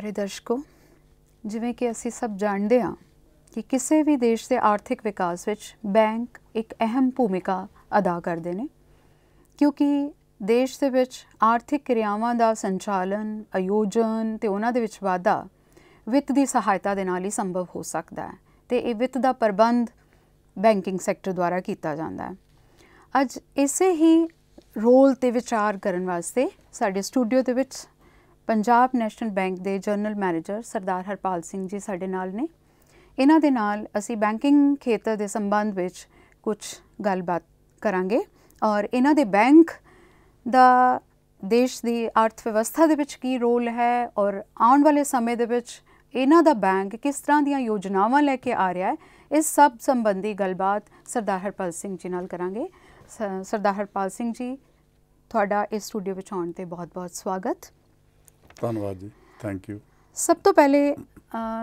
ਪਿਆਰੇ ਦਰਸ਼ਕੋ ਜਿਵੇਂ ਕਿ ਅਸੀਂ ਸਭ ਜਾਣਦੇ ਹਾਂ ਕਿ ਕਿਸੇ ਵੀ ਦੇਸ਼ ਦੇ ਆਰਥਿਕ ਵਿਕਾਸ ਵਿੱਚ ਬੈਂਕ ਇੱਕ ਅਹਿਮ ਭੂਮਿਕਾ ਅਦਾ ਕਰਦੇ ਨੇ ਕਿਉਂਕਿ ਦੇਸ਼ ਦੇ ਵਿੱਚ ਆਰਥਿਕ ਕਿਰਿਆਵਾਂ ਦਾ ਸੰਚਾਲਨ, ਆਯੋਜਨ ਤੇ ਉਹਨਾਂ ਦੇ ਵਿੱਚ ਵਾਧਾ ਵਿੱਤ ਦੀ ਸਹਾਇਤਾ ਦੇ ਨਾਲ ਹੀ ਸੰਭਵ ਹੋ ਸਕਦਾ ਹੈ ਤੇ ਇਹ ਵਿੱਤ ਦਾ ਪ੍ਰਬੰਧ ਬੈਂਕਿੰਗ ਸੈਕਟਰ ਦੁਆਰਾ ਕੀਤਾ ਜਾਂਦਾ ਹੈ ਅੱਜ ਇਸੇ ਹੀ ਰੋਲ ਤੇ ਵਿਚਾਰ ਕਰਨ ਵਾਸਤੇ ਸਾਡੇ ਸਟੂਡੀਓ ਦੇ ਵਿੱਚ ਪੰਜਾਬ ਨੈਸ਼ਨਲ ਬੈਂਕ ਦੇ ਜਨਰਲ ਮੈਨੇਜਰ ਸਰਦਾਰ ਹਰਪਾਲ ਸਿੰਘ ਜੀ ਸਾਡੇ ਨਾਲ ਨੇ ਇਹਨਾਂ ਦੇ ਨਾਲ ਅਸੀਂ ਬੈਂਕਿੰਗ ਖੇਤਰ ਦੇ ਸੰਬੰਧ ਵਿੱਚ ਕੁਝ ਗੱਲਬਾਤ ਕਰਾਂਗੇ ਔਰ ਇਹਨਾਂ ਦੇ ਬੈਂਕ ਦਾ ਦੇਸ਼ ਦੀ ਆਰਥਿਕ ਵਿਵਸਥਾ ਦੇ ਵਿੱਚ ਕੀ ਰੋਲ ਹੈ ਔਰ ਆਉਣ ਵਾਲੇ ਸਮੇਂ ਦੇ ਵਿੱਚ ਇਹਨਾਂ ਦਾ ਬੈਂਕ ਕਿਸ ਤਰ੍ਹਾਂ ਦੀਆਂ ਯੋਜਨਾਵਾਂ ਲੈ ਕੇ ਆ ਰਿਹਾ ਹੈ ਇਸ ਸਭ ਸੰਬੰਧੀ ਗੱਲਬਾਤ ਸਰਦਾਰ ਹਰਪਾਲ ਸਿੰਘ ਜੀ ਨਾਲ ਕਰਾਂਗੇ ਸਰਦਾਰ ਹਰਪਾਲ ਸਿੰਘ ਜੀ ਤੁਹਾਡਾ ਇਸ ਸਟੂਡੀਓ ਵਿੱਚ ਆਉਣ ਤੇ ਬਹੁਤ-ਬਹੁਤ ਸਵਾਗਤ ਧੰਨਵਾਦ ਜੀ ਥੈਂਕ ਯੂ ਸਭ ਤੋਂ ਪਹਿਲੇ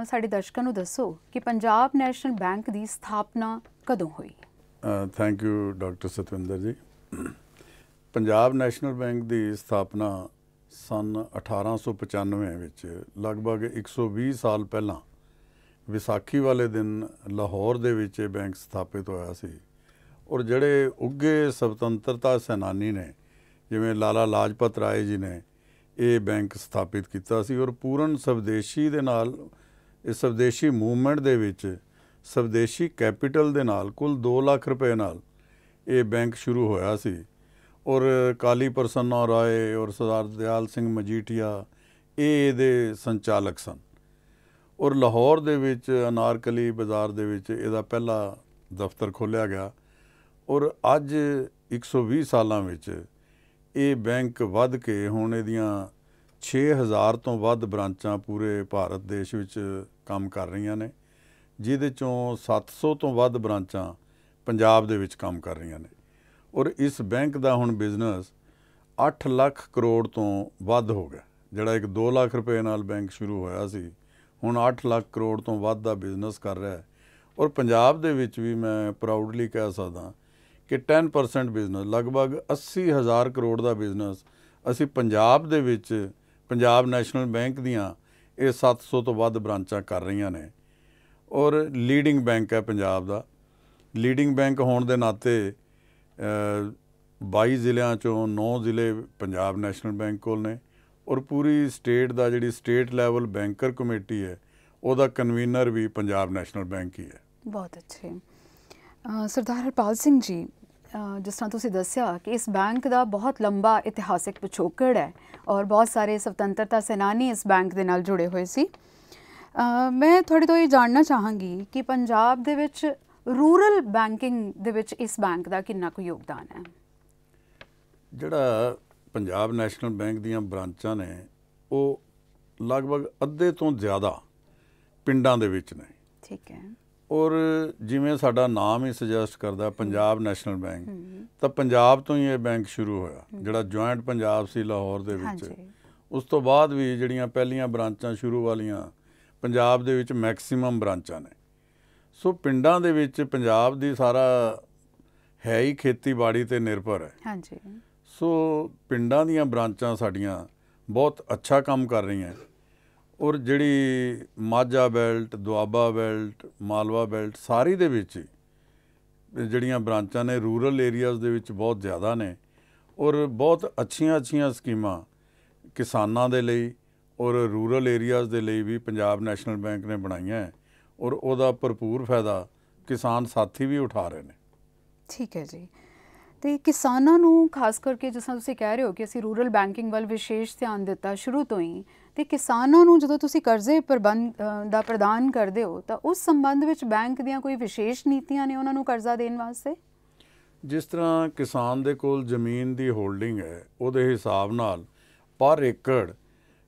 ਸਾਡੇ ਦਰਸ਼ਕਾਂ ਨੂੰ ਦੱਸੋ ਕਿ ਪੰਜਾਬ ਨੈਸ਼ਨਲ ਬੈਂਕ ਦੀ ਸਥਾਪਨਾ ਕਦੋਂ ਹੋਈ ਥੈਂਕ ਯੂ ਡਾਕਟਰ ਸਤਵਿੰਦਰ ਜੀ ਪੰਜਾਬ ਨੈਸ਼ਨਲ ਬੈਂਕ ਦੀ ਸਥਾਪਨਾ ਸਨ 1895 ਵਿੱਚ ਲਗਭਗ 120 ਸਾਲ ਪਹਿਲਾਂ ਵਿਸਾਖੀ ਵਾਲੇ ਦਿਨ ਲਾਹੌਰ ਦੇ ਵਿੱਚ ਇਹ ਬੈਂਕ ਸਥਾਪਿਤ ਹੋਇਆ ਸੀ ਔਰ ਜਿਹੜੇ ਉੱਗੇ ਸੁਤੰਤਰਤਾ ਸੈਨਾਨੀ ਨੇ ਜਿਵੇਂ ਲਾਲਾ ਲਾਜਪਤ ਰਾਏ ਜੀ ਨੇ ਇਹ ਬੈਂਕ ਸਥਾਪਿਤ ਕੀਤਾ ਸੀ ਔਰ ਪੂਰਨ ਸਵਦੇਸ਼ੀ ਦੇ ਨਾਲ ਇਸ ਸਵਦੇਸ਼ੀ ਮੂਵਮੈਂਟ ਦੇ ਵਿੱਚ ਸਵਦੇਸ਼ੀ ਕੈਪੀਟਲ ਦੇ ਨਾਲ ਕੁੱਲ 2 ਲੱਖ ਰੁਪਏ ਨਾਲ ਇਹ ਬੈਂਕ ਸ਼ੁਰੂ ਹੋਇਆ ਸੀ ਔਰ ਕਾਲੀ ਪ੍ਰਸੰਨਾ ਰਾਏ ਔਰ ਸਰਦਾਰ ਦਿਆਲ ਸਿੰਘ ਮਜੀਠੀਆ ਇਹ ਇਹਦੇ ਸੰਚਾਲਕ ਸਨ ਔਰ ਲਾਹੌਰ ਦੇ ਵਿੱਚ ਅਨਾਰਕਲੀ ਬਾਜ਼ਾਰ ਦੇ ਵਿੱਚ ਇਹਦਾ ਪਹਿਲਾ ਦਫ਼ਤਰ ਖੋਲਿਆ ਗਿਆ ਔਰ ਅੱਜ 120 ਸਾਲਾਂ ਵਿੱਚ ਇਹ ਬੈਂਕ ਵੱਧ ਕੇ ਹੁਣ ਇਹਦੀਆਂ 6000 ਤੋਂ ਵੱਧ ਬ੍ਰਾਂਚਾਂ ਪੂਰੇ ਭਾਰਤ ਦੇਸ਼ ਵਿੱਚ ਕੰਮ ਕਰ ਰਹੀਆਂ ਨੇ ਜਿਹਦੇ ਚੋਂ 700 ਤੋਂ ਵੱਧ ਬ੍ਰਾਂਚਾਂ ਪੰਜਾਬ ਦੇ ਵਿੱਚ ਕੰਮ ਕਰ ਰਹੀਆਂ ਨੇ ਔਰ ਇਸ ਬੈਂਕ ਦਾ ਹੁਣ ਬਿਜ਼ਨਸ 8 ਲੱਖ ਕਰੋੜ ਤੋਂ ਵੱਧ ਹੋ ਗਿਆ ਜਿਹੜਾ ਇੱਕ 2 ਲੱਖ ਰੁਪਏ ਨਾਲ ਬੈਂਕ ਸ਼ੁਰੂ ਹੋਇਆ ਸੀ ਹੁਣ 8 ਲੱਖ ਕਰੋੜ ਤੋਂ ਵੱਧ ਦਾ ਬਿਜ਼ਨਸ ਕਰ ਰਿਹਾ ਹੈ ਔਰ ਪੰਜਾਬ ਦੇ ਵਿੱਚ ਵੀ ਮੈਂ ਪ੍ਰਾਊਡਲੀ ਕਹਿ ਸਕਦਾ ਕਿ 10% ਬਿਜ਼ਨਸ ਲਗਭਗ 80000 ਕਰੋੜ ਦਾ ਬਿਜ਼ਨਸ ਅਸੀਂ ਪੰਜਾਬ ਦੇ ਵਿੱਚ ਪੰਜਾਬ ਨੈਸ਼ਨਲ ਬੈਂਕ ਦੀਆਂ ਇਹ 700 ਤੋਂ ਵੱਧ ਬ੍ਰਾਂਚਾਂ ਕਰ ਰਹੀਆਂ ਨੇ ਔਰ ਲੀਡਿੰਗ ਬੈਂਕ ਹੈ ਪੰਜਾਬ ਦਾ ਲੀਡਿੰਗ ਬੈਂਕ ਹੋਣ ਦੇ ਨਾਤੇ 22 ਜ਼ਿਲ੍ਹਿਆਂ ਚੋਂ 9 ਜ਼ਿਲ੍ਹੇ ਪੰਜਾਬ ਨੈਸ਼ਨਲ ਬੈਂਕ ਕੋਲ ਨੇ ਔਰ ਪੂਰੀ ਸਟੇਟ ਦਾ ਜਿਹੜੀ ਸਟੇਟ ਲੈਵਲ ਬੈਂਕਰ ਕਮੇਟੀ ਹੈ ਉਹਦਾ ਕਨਵੀਨਰ ਵੀ ਪੰਜਾਬ ਨੈਸ਼ਨਲ ਬੈਂਕ ਹੀ ਹੈ ਬਹੁਤ ਅੱਛੇ ਸਰਦਾਰ ਹਰਪਾਲ ਸਿੰਘ ਜੀ ਜਿਸ ਤਰ੍ਹਾਂ ਤੁਸੀਂ ਦੱਸਿਆ ਕਿ ਇਸ ਬੈਂਕ ਦਾ ਬਹੁਤ ਲੰਬਾ ਇਤਿਹਾਸਿਕ ਪਿਛੋਕੜ ਹੈ ਔਰ ਬਹੁਤ ਸਾਰੇ ਸੁਤੰਤਰਤਾ ਸੈਨਾਨੀ ਇਸ ਬੈਂਕ ਦੇ ਨਾਲ ਜੁੜੇ ਹੋਏ ਸੀ ਮੈਂ ਥੋੜੀ ਤੋਂ ਇਹ ਜਾਣਨਾ ਚਾਹਾਂਗੀ ਕਿ ਪੰਜਾਬ ਦੇ ਵਿੱਚ ਰੂਰਲ ਬੈਂਕਿੰਗ ਦੇ ਵਿੱਚ ਇਸ ਬੈਂਕ ਦਾ ਕਿੰਨਾ ਕੁ ਯੋਗਦਾਨ ਹੈ ਜਿਹੜਾ ਪੰਜਾਬ ਨੈਸ਼ਨਲ ਬੈਂਕ ਦੀਆਂ ਬ੍ਰਾਂਚਾਂ ਨੇ ਉਹ ਲਗਭਗ ਅੱਧੇ ਤੋਂ ਜ਼ਿਆਦਾ ਪਿੰਡਾਂ ਦੇ ਵਿੱਚ ਨੇ ਠੀਕ ਹੈ ਔਰ ਜਿਵੇਂ ਸਾਡਾ ਨਾਮ ਹੀ ਸੁਜੈਸਟ ਕਰਦਾ ਪੰਜਾਬ ਨੈਸ਼ਨਲ ਬੈਂਕ ਤਾਂ ਪੰਜਾਬ ਤੋਂ ਹੀ ਇਹ ਬੈਂਕ ਸ਼ੁਰੂ ਹੋਇਆ ਜਿਹੜਾ ਜੁਆਇੰਟ ਪੰਜਾਬ ਸੀ ਲਾਹੌਰ ਦੇ ਵਿੱਚ ਉਸ ਤੋਂ ਬਾਅਦ ਵੀ ਜਿਹੜੀਆਂ ਪਹਿਲੀਆਂ ਬ੍ਰਾਂਚਾਂ ਸ਼ੁਰੂ ਵਾਲੀਆਂ ਪੰਜਾਬ ਦੇ ਵਿੱਚ ਮੈਕਸਿਮਮ ਬ੍ਰਾਂਚਾਂ ਨੇ ਸੋ ਪਿੰਡਾਂ ਦੇ ਵਿੱਚ ਪੰਜਾਬ ਦੀ ਸਾਰਾ ਹੈ ਹੀ ਖੇਤੀਬਾੜੀ ਤੇ ਨਿਰਭਰ ਹੈ ਹਾਂਜੀ ਸੋ ਪਿੰਡਾਂ ਦੀਆਂ ਬ੍ਰਾਂਚਾਂ ਸਾਡੀਆਂ ਬਹੁਤ ਅੱਛਾ ਕੰਮ ਕਰ ਰਹੀਆਂ ਔਰ ਜਿਹੜੀ Majha belt Doaba belt Malwa belt ਸਾਰੀ ਦੇ ਵਿੱਚ ਜਿਹੜੀਆਂ ਬ੍ਰਾਂਚਾਂ ਨੇ ਰੂਰਲ ਏਰੀਆਜ਼ ਦੇ ਵਿੱਚ ਬਹੁਤ ਜ਼ਿਆਦਾ ਨੇ ਔਰ ਬਹੁਤ ਅੱਛੀਆਂ-ਅੱਛੀਆਂ ਸਕੀਮਾਂ ਕਿਸਾਨਾਂ ਦੇ ਲਈ ਔਰ ਰੂਰਲ ਏਰੀਆਜ਼ ਦੇ ਲਈ ਵੀ ਪੰਜਾਬ ਨੈਸ਼ਨਲ ਬੈਂਕ ਨੇ ਬਣਾਈਆਂ ਹੈ ਔਰ ਉਹਦਾ ਭਰਪੂਰ ਫਾਇਦਾ ਕਿਸਾਨ ਸਾਥੀ ਵੀ ਉਠਾ ਰਹੇ ਨੇ ਠੀਕ ਹੈ ਜੀ ਤੇ ਕਿਸਾਨਾਂ ਨੂੰ ਖਾਸ ਕਰਕੇ ਜਿਸ ਤਰ੍ਹਾਂ ਤੁਸੀਂ ਕਹਿ ਰਹੇ ਹੋ ਕਿ ਅਸੀਂ ਰੂਰਲ ਬੈਂਕਿੰਗ ਵੱਲ ਵਿਸ਼ੇਸ਼ ਧਿਆਨ ਦਿੱਤਾ ਸ਼ੁਰੂ ਤੋਂ ਹੀ ਤੇ ਕਿਸਾਨਾਂ ਨੂੰ ਜਦੋਂ ਤੁਸੀਂ ਕਰਜ਼ੇ ਪ੍ਰਬੰਧ ਦਾ ਪ੍ਰਦਾਨ ਕਰਦੇ ਹੋ ਤਾਂ ਉਸ ਸੰਬੰਧ ਵਿੱਚ ਬੈਂਕ ਦੀਆਂ ਕੋਈ ਵਿਸ਼ੇਸ਼ ਨੀਤੀਆਂ ਨੇ ਉਹਨਾਂ ਨੂੰ ਕਰਜ਼ਾ ਦੇਣ ਵਾਸਤੇ ਜਿਸ ਤਰ੍ਹਾਂ ਕਿਸਾਨ ਦੇ ਕੋਲ ਜ਼ਮੀਨ ਦੀ ਹੋਲਡਿੰਗ ਹੈ ਉਹਦੇ ਹਿਸਾਬ ਨਾਲ ਪਰ ਏਕੜ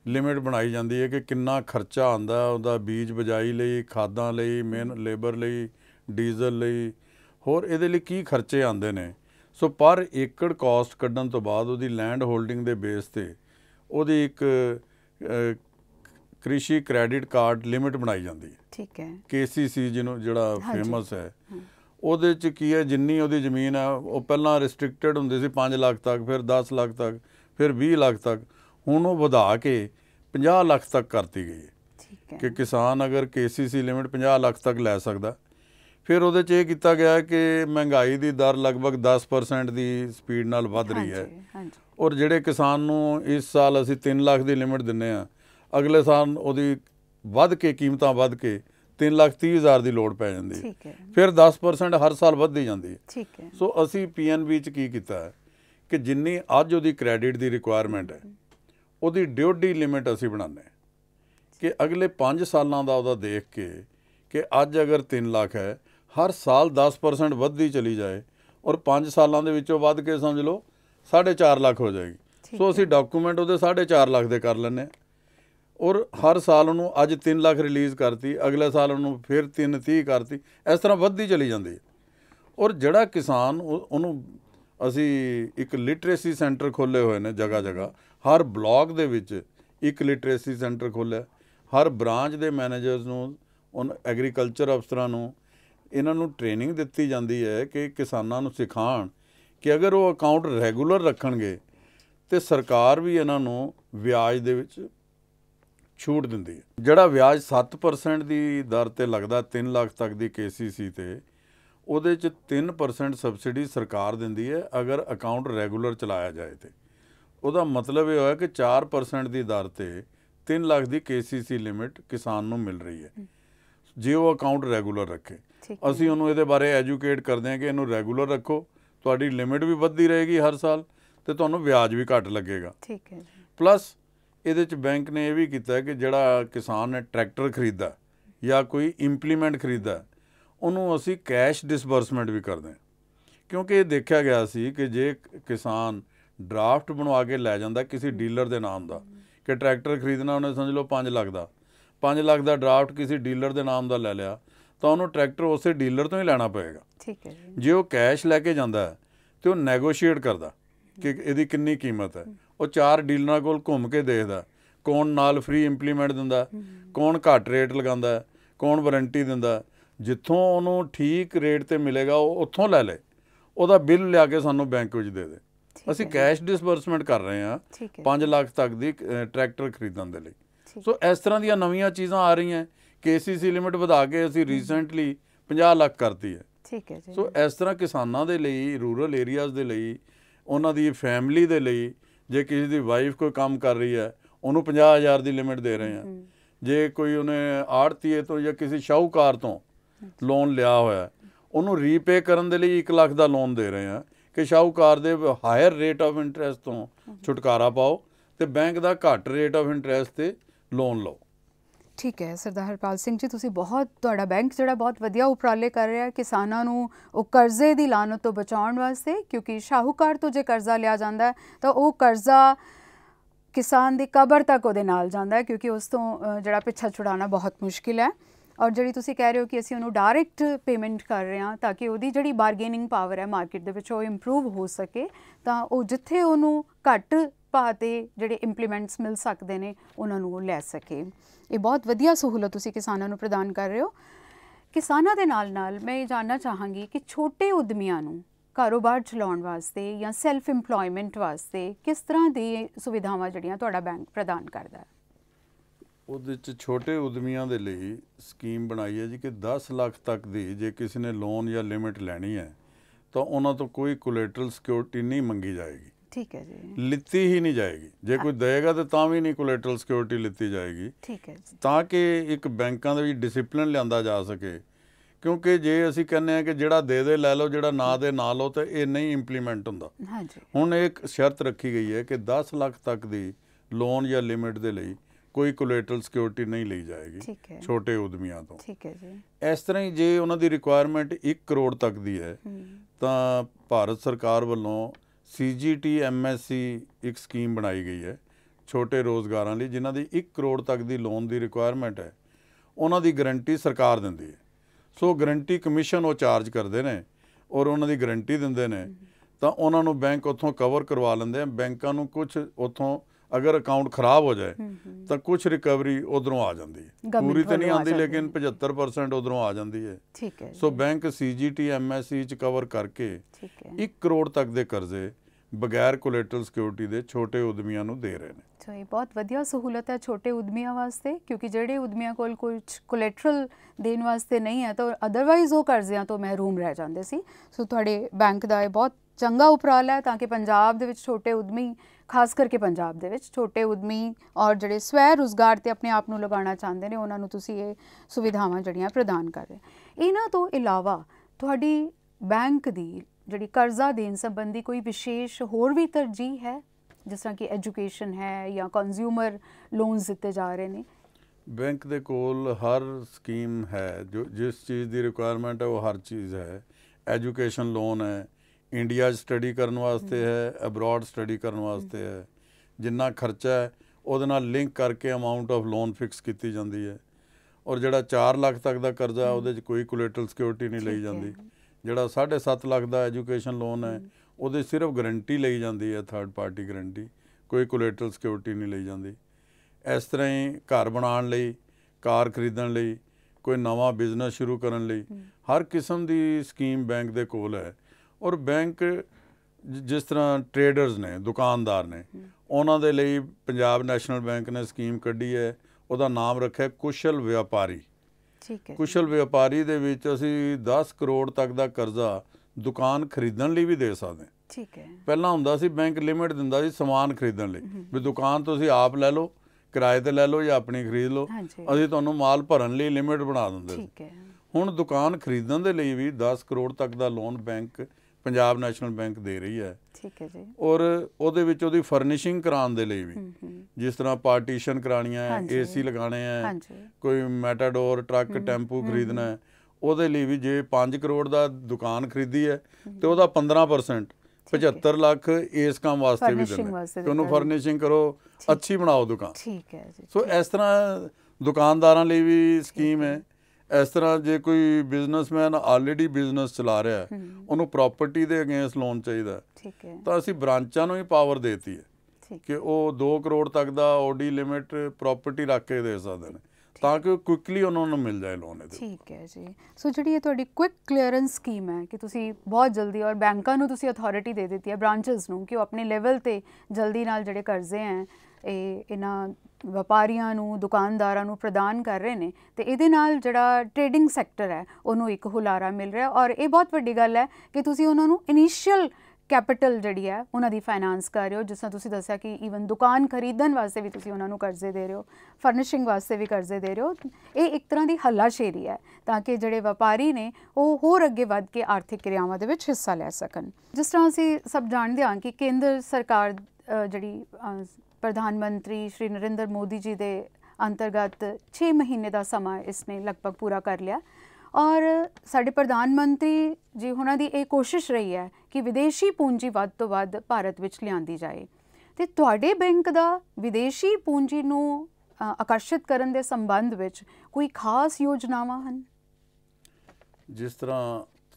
ਲਿਮਿਟ ਬਣਾਈ ਜਾਂਦੀ ਹੈ ਕਿ ਕਿੰਨਾ ਖਰਚਾ ਆਂਦਾ ਉਹਦਾ ਬੀਜ ਬਜਾਈ ਲਈ ਖਾਦਾਂ ਲਈ ਮੇਨ ਲੇਬਰ ਲਈ ਡੀਜ਼ਲ ਲਈ ਹੋਰ ਇਹਦੇ ਲਈ ਕੀ ਖਰਚੇ ਆਉਂਦੇ ਨੇ ਸੋ ਪਰ ਏਕੜ ਕਾਸਟ ਕੱਢਣ ਤੋਂ ਬਾਅਦ ਉਹਦੀ ਲੈਂਡ ਹੋਲਡਿੰਗ ਦੇ ਬੇਸ ਤੇ ਉਹਦੀ ਇੱਕ ਕ੍ਰਿਸ਼ੀ ਕ੍ਰੈਡਿਟ ਕਾਰਡ ਲਿਮਿਟ ਬਣਾਈ ਜਾਂਦੀ ਹੈ ਠੀਕ ਹੈ ਕੇਸੀਸੀ ਜਿਹਨੂੰ ਜਿਹੜਾ ਫੇਮਸ ਹੈ ਉਹਦੇ ਚ ਕੀ ਹੈ ਜਿੰਨੀ ਉਹਦੀ ਜ਼ਮੀਨ ਹੈ ਉਹ ਪਹਿਲਾਂ ਰੈਸਟ੍ਰਿਕਟਡ ਹੁੰਦੀ ਸੀ 5 ਲੱਖ ਤੱਕ ਫਿਰ 10 ਲੱਖ ਤੱਕ ਫਿਰ 20 ਲੱਖ ਤੱਕ ਹੁਣ ਉਹ ਵਧਾ ਕੇ 50 ਲੱਖ ਤੱਕ ਕਰਤੀ ਗਈ ਹੈ ਕਿ ਕਿਸਾਨ ਅਗਰ ਕੇਸੀਸੀ ਲਿਮਿਟ 50 ਲੱਖ ਤੱਕ ਲੈ ਸਕਦਾ ਫਿਰ ਉਹਦੇ 'ਚ ਇਹ ਕੀਤਾ ਗਿਆ ਕਿ ਮਹਿੰਗਾਈ ਦੀ ਦਰ ਲਗਭਗ 10% ਦੀ ਸਪੀਡ ਨਾਲ ਵੱਧ ਰਹੀ ਹੈ ਔਰ ਜਿਹੜੇ ਕਿਸਾਨ ਨੂੰ ਇਸ ਸਾਲ ਅਸੀਂ 3 ਲੱਖ ਦੀ ਲਿਮਿਟ ਦਿੰਨੇ ਆ ਅਗਲੇ ਸਾਲ ਉਹਦੀ ਵੱਧ ਕੇ ਕੀਮਤਾਂ ਵੱਧ ਕੇ 3 ਲੱਖ 30 ਹਜ਼ਾਰ ਦੀ ਲੋੜ ਪੈ ਜਾਂਦੀ ਹੈ ਫਿਰ 10% ਹਰ ਸਾਲ ਵੱਧਦੀ ਜਾਂਦੀ ਹੈ ਠੀਕ ਹੈ ਸੋ ਅਸੀਂ ਪੀਐਨਬੀ ਚ ਕੀ ਕੀਤਾ ਹੈ ਕਿ ਜਿੰਨੀ ਅੱਜ ਉਹਦੀ ਕ੍ਰੈਡਿਟ ਦੀ ਰਿਕੁਆਇਰਮੈਂਟ ਹੈ ਉਹਦੀ ਡਿਊਟੀ ਲਿਮਿਟ ਅਸੀਂ ਬਣਾਉਂਦੇ ਕਿ ਅਗਲੇ 5 ਸਾਲਾਂ ਦਾ ਉਹਦਾ ਦੇਖ ਕੇ ਕਿ ਅੱਜ ਅਗਰ 3 ਲੱਖ ਹੈ ਹਰ ਸਾਲ 10% ਵੱਧਦੀ ਚਲੀ ਜਾਏ ਔਰ 5 ਸਾਲਾਂ ਦੇ ਵਿੱਚੋਂ ਵੱਧ ਕੇ ਸਮਝ ਲਓ 4.5 ਲੱਖ ਹੋ ਜਾਏਗੀ ਸੋ ਅਸੀਂ ਡਾਕੂਮੈਂਟ ਉਹਦੇ 4.5 ਲੱਖ ਦੇ ਕਰ ਲੈਨੇ ਔਰ ਹਰ ਸਾਲ ਉਹਨੂੰ ਅੱਜ 3 ਲੱਖ ਰਿਲੀਜ਼ ਕਰਤੀ ਅਗਲੇ ਸਾਲ ਉਹਨੂੰ ਫਿਰ 3 30 ਕਰਤੀ ਇਸ ਤਰ੍ਹਾਂ ਵੱਧਦੀ ਚਲੀ ਜਾਂਦੀ ਹੈ ਔਰ ਜਿਹੜਾ ਕਿਸਾਨ ਉਹਨੂੰ ਅਸੀਂ ਇੱਕ ਲਿਟਰੇਸੀ ਸੈਂਟਰ ਖੋਲੇ ਹੋਏ ਨੇ ਜਗਾ ਜਗਾ ਹਰ ਬਲਾਕ ਦੇ ਵਿੱਚ ਇੱਕ ਲਿਟਰੇਸੀ ਸੈਂਟਰ ਖੋਲਿਆ ਹਰ ਬ੍ਰਾਂਚ ਦੇ ਮੈਨੇਜਰਸ ਨੂੰ ਉਹਨ ਐਗਰੀਕਲਚਰ ਅਫਸਰਾਂ ਨੂੰ ਇਹਨਾਂ ਨੂੰ ਟ੍ਰੇਨਿੰਗ ਦਿੱਤੀ ਜਾਂਦੀ ਹੈ ਕਿ ਕਿਸਾਨਾਂ ਨੂੰ ਸਿਖਾਣ ਕਿ ਅਗਰ ਉਹ ਅਕਾਊਂਟ ਰੈਗੂਲਰ ਰੱਖਣਗੇ ਤੇ ਸਰਕਾਰ ਵੀ ਇਹਨਾਂ ਨੂੰ ਵਿਆਜ ਦੇ ਵਿੱਚ ਛੂਟ ਦਿੰਦੀ ਹੈ ਜਿਹੜਾ ਵਿਆਜ 7% ਦੀ ਦਰ ਤੇ ਲੱਗਦਾ 3 ਲੱਖ ਤੱਕ ਦੀ ਕੇਸੀਸੀ ਤੇ ਉਹਦੇ ਚ 3% ਸਬਸਿਡੀ ਸਰਕਾਰ ਦਿੰਦੀ ਹੈ ਅਗਰ ਅਕਾਊਂਟ ਰੈਗੂਲਰ ਚਲਾਇਆ ਜਾਏ ਤੇ ਉਹਦਾ ਮਤਲਬ ਇਹ ਹੋਇਆ ਕਿ 4% ਦੀ ਦਰ ਤੇ 3 ਲੱਖ ਦੀ ਕੇਸੀਸੀ ਲਿਮਿਟ ਕਿਸਾਨ ਨੂੰ ਮਿਲ ਰਹੀ ਹੈ ਜੇ ਉਹ ਅਕਾਊਂਟ ਰੈਗੂਲਰ ਰੱਖੇ ਅਸੀਂ ਉਹਨੂੰ ਇਹਦੇ ਬਾਰੇ ਐਜੂਕੇਟ ਕਰਦੇ ਹਾਂ ਕਿ ਇਹਨੂੰ ਰੈਗੂਲਰ ਰੱਖੋ ਤੁਹਾਡੀ ਲਿਮਿਟ ਵੀ ਵੱਧਦੀ ਰਹੇਗੀ ਹਰ ਸਾਲ ਤੇ ਤੁਹਾਨੂੰ ਵਿਆਜ ਵੀ ਘੱਟ ਲੱਗੇਗਾ ਠੀਕ ਹੈ ਜੀ ਪਲੱਸ ਇਹਦੇ ਚ ਬੈਂਕ ਨੇ ਇਹ ਵੀ ਕੀਤਾ ਕਿ ਜਿਹੜਾ ਕਿਸਾਨ ਨੇ ਟਰੈਕਟਰ ਖਰੀਦਾ ਜਾਂ ਕੋਈ ਇੰਪਲੀਮੈਂਟ ਖਰੀਦਾ ਉਹਨੂੰ ਅਸੀਂ ਕੈਸ਼ ਡਿਸਬਰਸਮੈਂਟ ਵੀ ਕਰਦੇ ਹਾਂ ਕਿਉਂਕਿ ਇਹ ਦੇਖਿਆ ਗਿਆ ਸੀ ਕਿ ਜੇ ਕਿਸਾਨ ਡਰਾਫਟ ਬਣਵਾ ਕੇ ਲੈ ਜਾਂਦਾ ਕਿਸੇ ਡੀਲਰ ਦੇ ਨਾਮ ਦਾ ਕਿ ਟਰੈਕਟਰ ਖਰੀਦਣਾ ਉਹਨੇ ਸਮਝ ਲਓ 5 ਲੱਖ ਦਾ 5 ਲੱਖ ਦਾ ਡਰਾਫਟ ਕਿਸੇ ਡੀਲਰ ਦੇ ਨਾਮ ਦਾ ਲੈ ਲਿਆ ਤਾਂ ਉਹਨੂੰ ਟਰੈਕਟਰ ਉਸੇ ਡੀਲਰ ਤੋਂ ਹੀ ਲੈਣਾ ਪਵੇਗਾ ਠੀਕ ਹੈ ਜੀ ਜੇ ਉਹ ਕੈਸ਼ ਲੈ ਕੇ ਜਾਂਦਾ ਤੇ ਉਹ ਨੈਗੋਸ਼ੀਏਟ ਕਰਦਾ ਕਿ ਇਹਦੀ ਕਿੰਨੀ ਕੀਮਤ ਹੈ ਉਹ ਚਾਰ ਡੀਲਰਾਂ ਕੋਲ ਘੁੰਮ ਕੇ ਦੇਖਦਾ ਕੌਣ ਨਾਲ ਫ੍ਰੀ ਇੰਪਲੀਮੈਂਟ ਦਿੰਦਾ ਕੌਣ ਘੱਟ ਰੇਟ ਲਗਾਉਂਦਾ ਕੌਣ ਵਾਰੰਟੀ ਦਿੰਦਾ ਜਿੱਥੋਂ ਉਹਨੂੰ ਠੀਕ ਰੇਟ ਤੇ ਮਿਲੇਗਾ ਉਹ ਉੱਥੋਂ ਲੈ ਲੇ ਉਹਦਾ ਬਿੱਲ ਲਿਆ ਕੇ ਸਾਨੂੰ ਬੈਂਕ ਵਿੱਚ ਦੇ ਦੇ ਅਸੀਂ ਕੈਸ਼ ਡਿਸਬਰਸਮੈਂਟ ਕਰ ਰਹੇ ਹਾਂ 5 ਲੱਖ ਤੱਕ ਦੀ ਟਰੈਕਟਰ ਖਰੀਦਣ ਦੇ ਲਈ ਸੋ ਇਸ ਤਰ੍ਹਾਂ ਦੀਆਂ ਨਵੀਆਂ ਚੀਜ਼ਾਂ ਆ ਰਹੀਆਂ ਕੇਸੀਸੀ ਲਿਮਿਟ ਵਧਾ ਕੇ ਅਸੀਂ ਰੀਸੈਂਟਲੀ 50 ਲੱਖ ਕਰਤੀ ਹੈ ਠੀਕ ਹੈ ਜੀ ਸੋ ਇਸ ਤਰ੍ਹਾਂ ਕਿਸਾਨਾਂ ਦੇ ਲਈ ਰੂਰਲ ਏਰੀਆਜ਼ ਦੇ ਲਈ ਉਹਨਾਂ ਦੀ ਫੈਮਿਲੀ ਦੇ ਲਈ ਜੇ ਕਿਸੇ ਦੀ ਵਾਈਫ ਕੋਈ ਕੰਮ ਕਰ ਰਹੀ ਹੈ ਉਹਨੂੰ 50000 ਦੀ ਲਿਮਿਟ ਦੇ ਰਹੇ ਆ ਜੇ ਕੋਈ ਉਹਨੇ ਆੜਤੀਏ ਤੋਂ ਜਾਂ ਕਿਸੇ ਸ਼ਾਹੂਕਾਰ ਤੋਂ ਲੋਨ ਲਿਆ ਹੋਇਆ ਉਹਨੂੰ ਰੀਪੇ ਕਰਨ ਦੇ ਲਈ 1 ਲੱਖ ਦਾ ਲੋਨ ਦੇ ਰਹੇ ਆ ਕਿ ਸ਼ਾਹੂਕਾਰ ਦੇ ਹਾਇਰ ਰੇਟ ਆਫ ਇੰਟਰਸਟ ਤੋਂ ਛੁਟਕਾਰਾ ਪਾਓ ਤੇ ਬੈਂਕ ਦਾ ਘੱਟ ਰੇਟ ਆਫ ਇੰਟਰਸਟ ਤੇ ਲੋਨ ਲਓ ਠੀਕ ਹੈ ਸਰਦਾਰ ਹਰਪਾਲ ਸਿੰਘ ਜੀ ਤੁਸੀਂ ਬਹੁਤ ਤੁਹਾਡਾ ਬੈਂਕ ਜਿਹੜਾ ਬਹੁਤ ਵਧੀਆ ਉਪਰਾਲੇ ਕਰ ਰਿਹਾ ਹੈ ਕਿਸਾਨਾਂ ਨੂੰ ਉਹ ਕਰਜ਼ੇ ਦੀ ਲਾਨਤ ਤੋਂ ਬਚਾਉਣ ਵਾਸਤੇ ਕਿਉਂਕਿ ਸ਼ਾਹੂਕਾਰ ਤੋਂ ਜੇ ਕਰਜ਼ਾ ਲਿਆ ਜਾਂਦਾ ਤਾਂ ਉਹ ਕਰਜ਼ਾ ਕਿਸਾਨ ਦੀ ਕਬਰ ਤੱਕ ਉਹਦੇ ਨਾਲ ਜਾਂਦਾ ਕਿਉਂਕਿ ਉਸ ਤੋਂ ਜਿਹੜਾ ਪਿੱਛਾ ਛੁਡਾਉਣਾ ਬਹੁਤ ਮੁਸ਼ਕਿਲ ਹੈ ਔਰ ਜਿਹੜੀ ਤੁਸੀਂ ਕਹਿ ਰਹੇ ਹੋ ਕਿ ਅਸੀਂ ਉਹਨੂੰ ਡਾਇਰੈਕਟ ਪੇਮੈਂਟ ਕਰ ਰਹੇ ਹਾਂ ਤਾਂ ਕਿ ਉਹਦੀ ਜਿਹੜੀ ਬਾਰਗੇਨਿੰਗ ਪਾਵਰ ਹੈ ਮਾਰਕੀਟ ਦੇ ਵਿੱਚ ਉਹ ਇੰਪਰੂਵ ਹੋ ਸਕੇ ਤਾਂ ਉਹ ਜਿੱਥੇ ਉਹਨੂੰ ਘੱਟ ਭਾਅ ਤੇ ਜਿਹੜੇ ਇੰਪਲੀਮੈਂਟਸ ਮਿਲ ਸਕਦੇ ਨੇ ਉਹਨਾਂ ਨੂੰ ਉਹ ਲੈ ਸਕੇ ਇਹ ਬਹੁਤ ਵਧੀਆ ਸਹੂਲਤ ਤੁਸੀਂ ਕਿਸਾਨਾਂ ਨੂੰ ਪ੍ਰਦਾਨ ਕਰ ਰਹੇ ਹੋ ਕਿਸਾਨਾਂ ਦੇ ਨਾਲ-ਨਾਲ ਮੈਂ ਇਹ ਜਾਨਣਾ ਚਾਹਾਂਗੀ ਕਿ ਛੋਟੇ ਉਦਮੀਆਂ ਨੂੰ ਕਾਰੋਬਾਰ ਚਲਾਉਣ ਵਾਸਤੇ ਜਾਂ ਸੈਲਫ ਏਮਪਲੋਇਮੈਂਟ ਵਾਸਤੇ ਕਿਸ ਤਰ੍ਹਾਂ ਦੀ ਸੁਵਿਧਾਵਾਂ ਜਿਹੜੀਆਂ ਤੁਹਾਡਾ ਬੈਂਕ ਪ੍ਰਦਾਨ ਕਰਦਾ ਹੈ ਉਹਦੇ ਵਿੱਚ ਛੋਟੇ ਉਦਮੀਆਂ ਦੇ ਲਈ ਸਕੀਮ ਬਣਾਈ ਹੈ ਜੀ ਕਿ 10 ਲੱਖ ਤੱਕ ਦੀ ਜੇ ਕਿਸੇ ਨੇ ਲੋਨ ਜਾਂ ਲਿਮਿਟ ਲੈਣੀ ਹੈ ਤਾਂ ਉਹਨਾਂ ਤੋਂ ਕੋਈ ਕੋਲੇਟਰਲ ਸਿਕਿਉਰਿਟੀ ਨਹੀਂ ਮੰਗੀ ਜਾਏਗੀ ਠੀਕ ਹੈ ਜੀ ਲਿੱਤੀ ਹੀ ਨਹੀਂ ਜਾਏਗੀ ਜੇ ਕੋਈ ਦੇਗਾ ਤਾਂ ਤਾਂ ਵੀ ਨਹੀਂ ਕੋਲੈਟਰਲ ਸਿਕਿਉਰਿਟੀ ਲਿੱਤੀ ਜਾਏਗੀ ਠੀਕ ਹੈ ਜੀ ਤਾਂ ਕਿ ਇੱਕ ਬੈਂਕਾਂ ਦੇ ਵਿੱਚ ਡਿਸਪਲਿਨ ਲਿਆਂਦਾ ਜਾ ਸਕੇ ਕਿਉਂਕਿ ਜੇ ਅਸੀਂ ਕਹਿੰਦੇ ਆ ਕਿ ਜਿਹੜਾ ਦੇ ਦੇ ਲੈ ਲਓ ਜਿਹੜਾ ਨਾ ਦੇ ਨਾ ਲਓ ਤੇ ਇਹ ਨਹੀਂ ਇੰਪਲੀਮੈਂਟ ਹੁੰਦਾ ਹਾਂਜੀ ਹੁਣ ਇੱਕ ਸ਼ਰਤ ਰੱਖੀ ਗਈ ਹੈ ਕਿ 10 ਲੱਖ ਤੱਕ ਦੀ ਲੋਨ ਜਾਂ ਲਿਮਿਟ ਦੇ ਲਈ ਕੋਈ ਕੋਲੈਟਰਲ ਸਿਕਿਉਰਿਟੀ ਨਹੀਂ ਲਈ ਜਾਏਗੀ ਛੋਟੇ ਉਦਮੀਆਂ ਤੋਂ ਠੀਕ ਹੈ ਜੀ ਇਸ ਤਰ੍ਹਾਂ ਹੀ ਜੇ ਉਹਨਾਂ ਦੀ ਰਿਕੁਆਇਰਮੈਂਟ 1 ਕਰੋੜ ਤੱਕ ਦੀ ਹੈ ਤਾਂ ਭਾਰਤ ਸਰਕਾਰ ਵੱਲੋਂ ਸੀਜੀਟੀ ਇੱਕ ਸਕੀਮ ਬਣਾਈ ਗਈ ਹੈ ਛੋਟੇ ਰੋਜ਼ਗਾਰਾਂ ਲਈ ਜਿਨ੍ਹਾਂ ਦੀ 1 ਕਰੋੜ ਤੱਕ ਦੀ ਲੋਨ ਦੀ ਰਿਕੁਆਇਰਮੈਂਟ ਹੈ ਉਹਨਾਂ ਦੀ ਗਾਰੰਟੀ ਸਰਕਾਰ ਦਿੰਦੀ ਹੈ ਸੋ ਗਾਰੰਟੀ ਕਮਿਸ਼ਨ ਉਹ ਚਾਰਜ ਕਰਦੇ ਨੇ ਔਰ ਉਹਨਾਂ ਦੀ ਗਾਰੰਟੀ ਦਿੰਦੇ ਨੇ ਤਾਂ ਉਹਨਾਂ ਨੂੰ ਬੈਂਕ ਉੱਥੋਂ ਕਵਰ ਕਰਵਾ ਲੈਂਦੇ ਆ ਬੈਂਕਾਂ ਨੂੰ ਕੁਝ ਉੱਥੋਂ ਅਗਰ ਅਕਾਊਂਟ ਖਰਾਬ ਹੋ ਜਾਏ ਤਾਂ ਕੁਝ ਰਿਕਵਰੀ ਉਧਰੋਂ ਆ ਜਾਂਦੀ ਹੈ ਪੂਰੀ ਤੇ ਨਹੀਂ ਆਉਂਦੀ ਲੇਕਿਨ 75% ਉਧਰੋਂ ਆ ਜਾਂਦੀ ਹੈ ਠੀਕ ਹੈ so bank CGT MSE e ਚ ਕਵਰ ਕਰਕੇ 1 ਕਰੋੜ ਤੱਕ ਦੇ ਕਰਜ਼ੇ ਬਗੈਰ ਕੋਲੇਟਰਲ ਸਿਕਿਉਰਿਟੀ ਦੇ ਛੋਟੇ ਉਦਮੀਆਂ ਨੂੰ ਦੇ ਰਹੇ ਨੇ ਸੋ ਇਹ ਬਹੁਤ ਵਧੀਆ ਸਹੂਲਤ ਹੈ ਛੋਟੇ ਉਦਮੀਆਂ ਵਾਸਤੇ ਕਿਉਂਕਿ ਜਿਹੜੇ ਉਦਮੀਆਂ ਕੋਲ ਕੁਝ ਕੋਲੇਟਰਲ ਦੇਣ ਵਾਸਤੇ ਨਹੀਂ ਹੈ ਤਾਂ ਅਦਰਵਾਈਜ਼ ਉਹ ਕਰਜ਼ਿਆਂ ਤੋਂ ਮਹਿਰੂਮ ਰਹਿ ਜਾਂਦੇ ਸੀ ਸੋ ਤੁਹਾਡੇ ਬੈਂਕ ਦਾ ਇਹ ਬਹੁਤ ਚੰਗਾ ਉਪਰਾਲਾ ਹੈ ਤਾਂ ਕਿ ਪੰਜਾਬ ਦੇ ਵਿੱਚ ਛੋਟੇ ਉਦਮੀ ਖਾਸ ਕਰਕੇ ਪੰਜਾਬ ਦੇ ਵਿੱਚ ਛੋਟੇ ਉਦਮੀ ਔਰ ਜਿਹੜੇ ਸਵੈ ਰੋਜ਼ਗਾਰ ਤੇ ਆਪਣੇ ਆਪ ਨੂੰ ਲਗਾਉਣਾ ਚਾਹੁੰਦੇ ਨੇ ਉਹਨਾਂ ਨੂੰ ਤੁਸੀਂ ਇਹ ਸੁਵਿਧਾਵਾਂ ਜਿਹੜੀਆਂ ਪ੍ਰਦਾਨ ਕਰ ਰਹੇ ਇਹਨਾਂ ਤੋਂ ਇਲਾਵਾ ਤੁਹਾਡੀ ਬੈਂਕ ਦੀ ਜਿਹੜੀ ਕਰਜ਼ਾ ਦੇਣ ਸੰਬੰਧੀ ਕੋਈ ਵਿਸ਼ੇਸ਼ ਹੋਰ ਵੀ ਤਰਜੀਹ ਹੈ ਜਿਸ ਤਰ੍ਹਾਂ ਕਿ ਐਜੂਕੇਸ਼ਨ ਹੈ ਜਾਂ ਕੰਜ਼ਿਊਮਰ ਲੋਨਸ ਦਿੱਤੇ ਜਾ ਰਹੇ ਨੇ ਬੈਂਕ ਦੇ ਕੋਲ ਹਰ ਸਕੀਮ ਹੈ ਜੋ ਜਿਸ ਚੀਜ਼ ਦੀ ਰਿਕੁਆਇਰਮੈਂਟ ਹੈ ਉਹ ਹਰ ਚੀਜ਼ ਹੈ ਐਜੂਕੇਸ਼ਨ ਲੋਨ ਹੈ ਇੰਡੀਆ 'ਚ ਸਟੱਡੀ ਕਰਨ ਵਾਸਤੇ ਹੈ ਅਬਰਾਡ ਸਟੱਡੀ ਕਰਨ ਵਾਸਤੇ ਹੈ ਜਿੰਨਾ ਖਰਚਾ ਹੈ ਉਹਦੇ ਨਾਲ ਲਿੰਕ ਕਰਕੇ ਅਮਾਉਂਟ ਆਫ ਲੋਨ ਫਿਕਸ ਕੀਤੀ ਜਾਂਦੀ ਹੈ ਔਰ ਜਿਹੜਾ 4 ਲੱਖ ਤੱਕ ਦਾ ਕਰਜ਼ਾ ਉਹਦੇ 'ਚ ਕੋਈ ਕੋਲੇਟਰਲ ਸਿਕਿਉਰਿਟੀ ਨਹੀਂ ਲਈ ਜਾਂਦੀ ਜਿਹੜਾ 7.5 ਲੱਖ ਦਾ ਐਜੂਕੇਸ਼ਨ ਲੋਨ ਹੈ ਉਹਦੇ ਸਿਰਫ ਗਾਰੰਟੀ ਲਈ ਜਾਂਦੀ ਹੈ ਥਰਡ ਪਾਰਟੀ ਗਾਰੰਟੀ ਕੋਈ ਕੋਲੇਟਰਲ ਸਿਕਿਉਰਿਟੀ ਨਹੀਂ ਲਈ ਜਾਂਦੀ ਇਸ ਤਰ੍ਹਾਂ ਹੀ ਘਰ ਬਣਾਉਣ ਲਈ ਕਾਰ ਖਰੀਦਣ ਲਈ ਕੋਈ ਨਵਾਂ ਬਿਜ਼ਨਸ ਸ਼ੁਰੂ ਕਰਨ ਲਈ ਹਰ ਕਿਸਮ ਦੀ ਸਕੀਮ ਬੈਂਕ ਦੇ ਕੋਲ ਹੈ ਔਰ ਬੈਂਕ ਜਿਸ ਤਰ੍ਹਾਂ ਟਰੇਡਰਸ ਨੇ ਦੁਕਾਨਦਾਰ ਨੇ ਉਹਨਾਂ ਦੇ ਲਈ ਪੰਜਾਬ ਨੈਸ਼ਨਲ ਬੈਂਕ ਨੇ ਸਕੀਮ ਕੱਢੀ ਹੈ ਉਹਦਾ ਨਾਮ ਰੱਖਿਆ ਕੁਸ਼ਲ ਵਪਾਰੀ ਠੀਕ ਹੈ ਕੁਸ਼ਲ ਵਪਾਰੀ ਦੇ ਵਿੱਚ ਅਸੀਂ 10 ਕਰੋੜ ਤੱਕ ਦਾ ਕਰਜ਼ਾ ਦੁਕਾਨ ਖਰੀਦਣ ਲਈ ਵੀ ਦੇ ਸਕਦੇ ਹਾਂ ਠੀਕ ਹੈ ਪਹਿਲਾਂ ਹੁੰਦਾ ਸੀ ਬੈਂਕ ਲਿਮਿਟ ਦਿੰਦਾ ਸੀ ਸਮਾਨ ਖਰੀਦਣ ਲਈ ਵੀ ਦੁਕਾਨ ਤੁਸੀਂ ਆਪ ਲੈ ਲਓ ਕਿਰਾਏ ਤੇ ਲੈ ਲਓ ਜਾਂ ਆਪਣੀ ਖਰੀਦ ਲਓ ਅਸੀਂ ਤੁਹਾਨੂੰ ਮਾਲ ਭਰਨ ਲਈ ਲਿਮਿਟ ਬਣਾ ਦਿੰਦੇ ਸੀ ਠੀਕ ਹੈ ਹੁਣ ਦੁਕਾਨ ਖਰੀਦਣ ਦੇ ਲਈ ਵੀ 10 ਕਰੋੜ ਤੱਕ ਦਾ loan bank Punjab national bank ਦੇ ਰਹੀ ਹੈ ਠੀਕ ਹੈ ਜੀ ਔਰ ਉਹਦੇ ਵਿੱਚ ਉਹਦੀ ਫਰਨਿਸ਼ਿੰਗ ਕਰਾਉਣ ਦੇ ਲਈ ਵੀ ਜਿਸ ਤਰ੍ਹਾਂ ਪਾਰਟੀਸ਼ਨ ਕਰਾਣੀਆਂ ਹੈ ਏਸੀ ਲਗਾਣੇ ਹੈ ਕੋਈ ਮੈਟਾਡੋਰ ਟਰੱਕ ਟੈਂਪੂ ਖਰੀਦਣਾ ਹੈ ਉਹਦੇ ਲਈ ਵੀ ਜੇ 5 ਕਰੋੜ ਦਾ ਦੁਕਾਨ ਖਰੀਦੀ ਹੈ ਤੇ ਉਹਦਾ 15% 75 ਲੱਖ ਇਸ ਕੰਮ ਵਾਸਤੇ ਵੀ ਦਿੰਦੇ ਤੇ ਉਹਨੂੰ ਫਰਨਿਸ਼ਿੰਗ ਕਰੋ ਅੱਛੀ ਬਣਾਓ ਦੁਕਾਨ ਠੀਕ ਹੈ ਜੀ ਸੋ ਇਸ ਤਰ੍ਹਾਂ ਦੁਕਾਨਦਾਰਾਂ ਲਈ ਵੀ ਸਕੀਮ ਹੈ ਇਸ ਤਰ੍ਹਾਂ ਜੇ ਕੋਈ ਬਿਜ਼ਨਸਮੈਨ ਆਲਰੇਡੀ ਬਿਜ਼ਨਸ ਚਲਾ ਰਿਹਾ ਹੈ ਉਹਨੂੰ ਪ੍ਰਾਪਰਟੀ ਦੇ ਅਗੇਂਸਟ ਲੋਨ ਚਾਹੀਦਾ ਠੀਕ ਹੈ ਤਾਂ ਅਸੀਂ ਬ੍ਰਾਂਚਾਂ ਨੂੰ ਹੀ ਪਾਵਰ ਦੇਤੀ ਹੈ ਕਿ ਉਹ 2 ਕਰੋੜ ਤੱਕ ਦਾ ਓਡੀ ਲਿਮਿਟ ਪ੍ਰਾਪਰਟੀ ਰੱਖ ਕੇ ਦੇ ਸਕਦੇ ਨੇ ਤਾਂ ਕਿ ਕੁਇਕਲੀ ਉਹਨਾਂ ਨੂੰ ਮਿਲ ਜਾਏ ਲੋਨ ਇਹਦੇ ਠੀਕ ਹੈ ਜੀ ਸੋ ਜਿਹੜੀ ਇਹ ਤੁਹਾਡੀ ਕੁਇਕ ਕਲੀਅਰੈਂਸ ਸਕੀਮ ਹੈ ਕਿ ਤੁਸੀਂ ਬਹੁਤ ਜਲਦੀ ਔਰ ਬੈਂਕਾਂ ਨੂੰ ਤੁਸੀਂ ਅਥਾਰਟੀ ਦੇ ਦਿੱਤੀ ਹੈ ਬ੍ਰਾਂਚਸ ਨੂੰ ਕਿ ਉਹ ਆਪਣੇ ਲੈਵਲ ਤੇ ਜਲਦੀ ਨਾਲ ਜਿਹੜੇ ਕਰਜ਼ੇ ਹੈ ਇਹ ਇਹਨਾਂ ਵਪਾਰੀਆਂ ਨੂੰ ਦੁਕਾਨਦਾਰਾਂ ਨੂੰ ਪ੍ਰਦਾਨ ਕਰ ਰਹੇ ਨੇ ਤੇ ਇਹਦੇ ਨਾਲ ਜਿਹੜਾ ਟ੍ਰੇਡਿੰਗ ਸੈਕਟਰ ਹੈ ਉਹਨੂੰ ਇੱਕ ਹੁਲਾਰਾ ਮਿਲ ਰਿਹਾ ਔਰ ਇਹ ਬਹੁਤ ਵੱਡੀ ਗੱਲ ਹੈ ਕਿ ਤੁਸੀਂ ਉਹਨਾਂ ਨੂੰ ਇਨੀਸ਼ੀਅਲ ਕੈਪੀਟਲ ਜਿਹੜੀ ਹੈ ਉਹਨਾਂ ਦੀ ਫਾਈਨਾਂਸ ਕਰ ਰਹੇ ਹੋ ਜਿਸ ਤਰ੍ਹਾਂ ਤੁਸੀਂ ਦੱਸਿਆ ਕਿ ਈਵਨ ਦੁਕਾਨ ਖਰੀਦਣ ਵਾਸਤੇ ਵੀ ਤੁਸੀਂ ਉਹਨਾਂ ਨੂੰ ਕਰਜ਼ੇ ਦੇ ਰਹੇ ਹੋ ਫਰਨਿਸ਼ਿੰਗ ਵਾਸਤੇ ਵੀ ਕਰਜ਼ੇ ਦੇ ਰਹੇ ਹੋ ਇਹ ਇੱਕ ਤਰ੍ਹਾਂ ਦੀ ਹੱਲਾਸ਼ੇਰੀ ਹੈ ਤਾਂ ਕਿ ਜਿਹੜੇ ਵਪਾਰੀ ਨੇ ਉਹ ਹੋਰ ਅੱਗੇ ਵੱਧ ਕੇ ਆਰਥਿਕ ਕਿਰਿਆਵਾਂ ਦੇ ਵਿੱਚ ਹਿੱਸਾ ਲੈ ਸਕਣ ਜਿਸ ਤਰ੍ਹਾਂ ਅਸੀਂ ਸਭ ਜਾਣਦੇ ਹਾਂ ਕਿ ਕੇਂਦਰ ਸਰਕਾਰ ਜਿਹੜੀ ਪ੍ਰਧਾਨ ਮੰਤਰੀ ਸ਼੍ਰੀ ਨਰਿੰਦਰ ਮੋਦੀ ਜੀ ਦੇ ਅੰਤਰਗਤ 6 ਮਹੀਨੇ ਦਾ ਸਮਾਂ ਇਸਨੇ ਲਗਭਗ ਪੂਰਾ ਕਰ ਲਿਆ ਔਰ ਸਾਡੇ ਪ੍ਰਧਾਨ ਮੰਤਰੀ ਜੀ ਉਹਨਾਂ ਦੀ ਇਹ ਕੋਸ਼ਿਸ਼ ਰਹੀ ਹੈ ਕਿ ਵਿਦੇਸ਼ੀ ਪੂੰਜੀ ਵੱਧ ਤੋਂ ਵੱਧ ਭਾਰਤ ਵਿੱਚ ਲਿਆਂਦੀ ਜਾਏ ਤੇ ਤੁਹਾਡੇ ਬੈਂਕ ਦਾ ਵਿਦੇਸ਼ੀ ਪੂੰਜੀ ਨੂੰ ਆਕਰਸ਼ਿਤ ਕਰਨ ਦੇ ਸੰਬੰਧ ਵਿੱਚ ਕੋਈ ਖਾਸ ਯੋਜਨਾਵਾਂ ਹਨ ਜਿਸ ਤਰ੍ਹਾਂ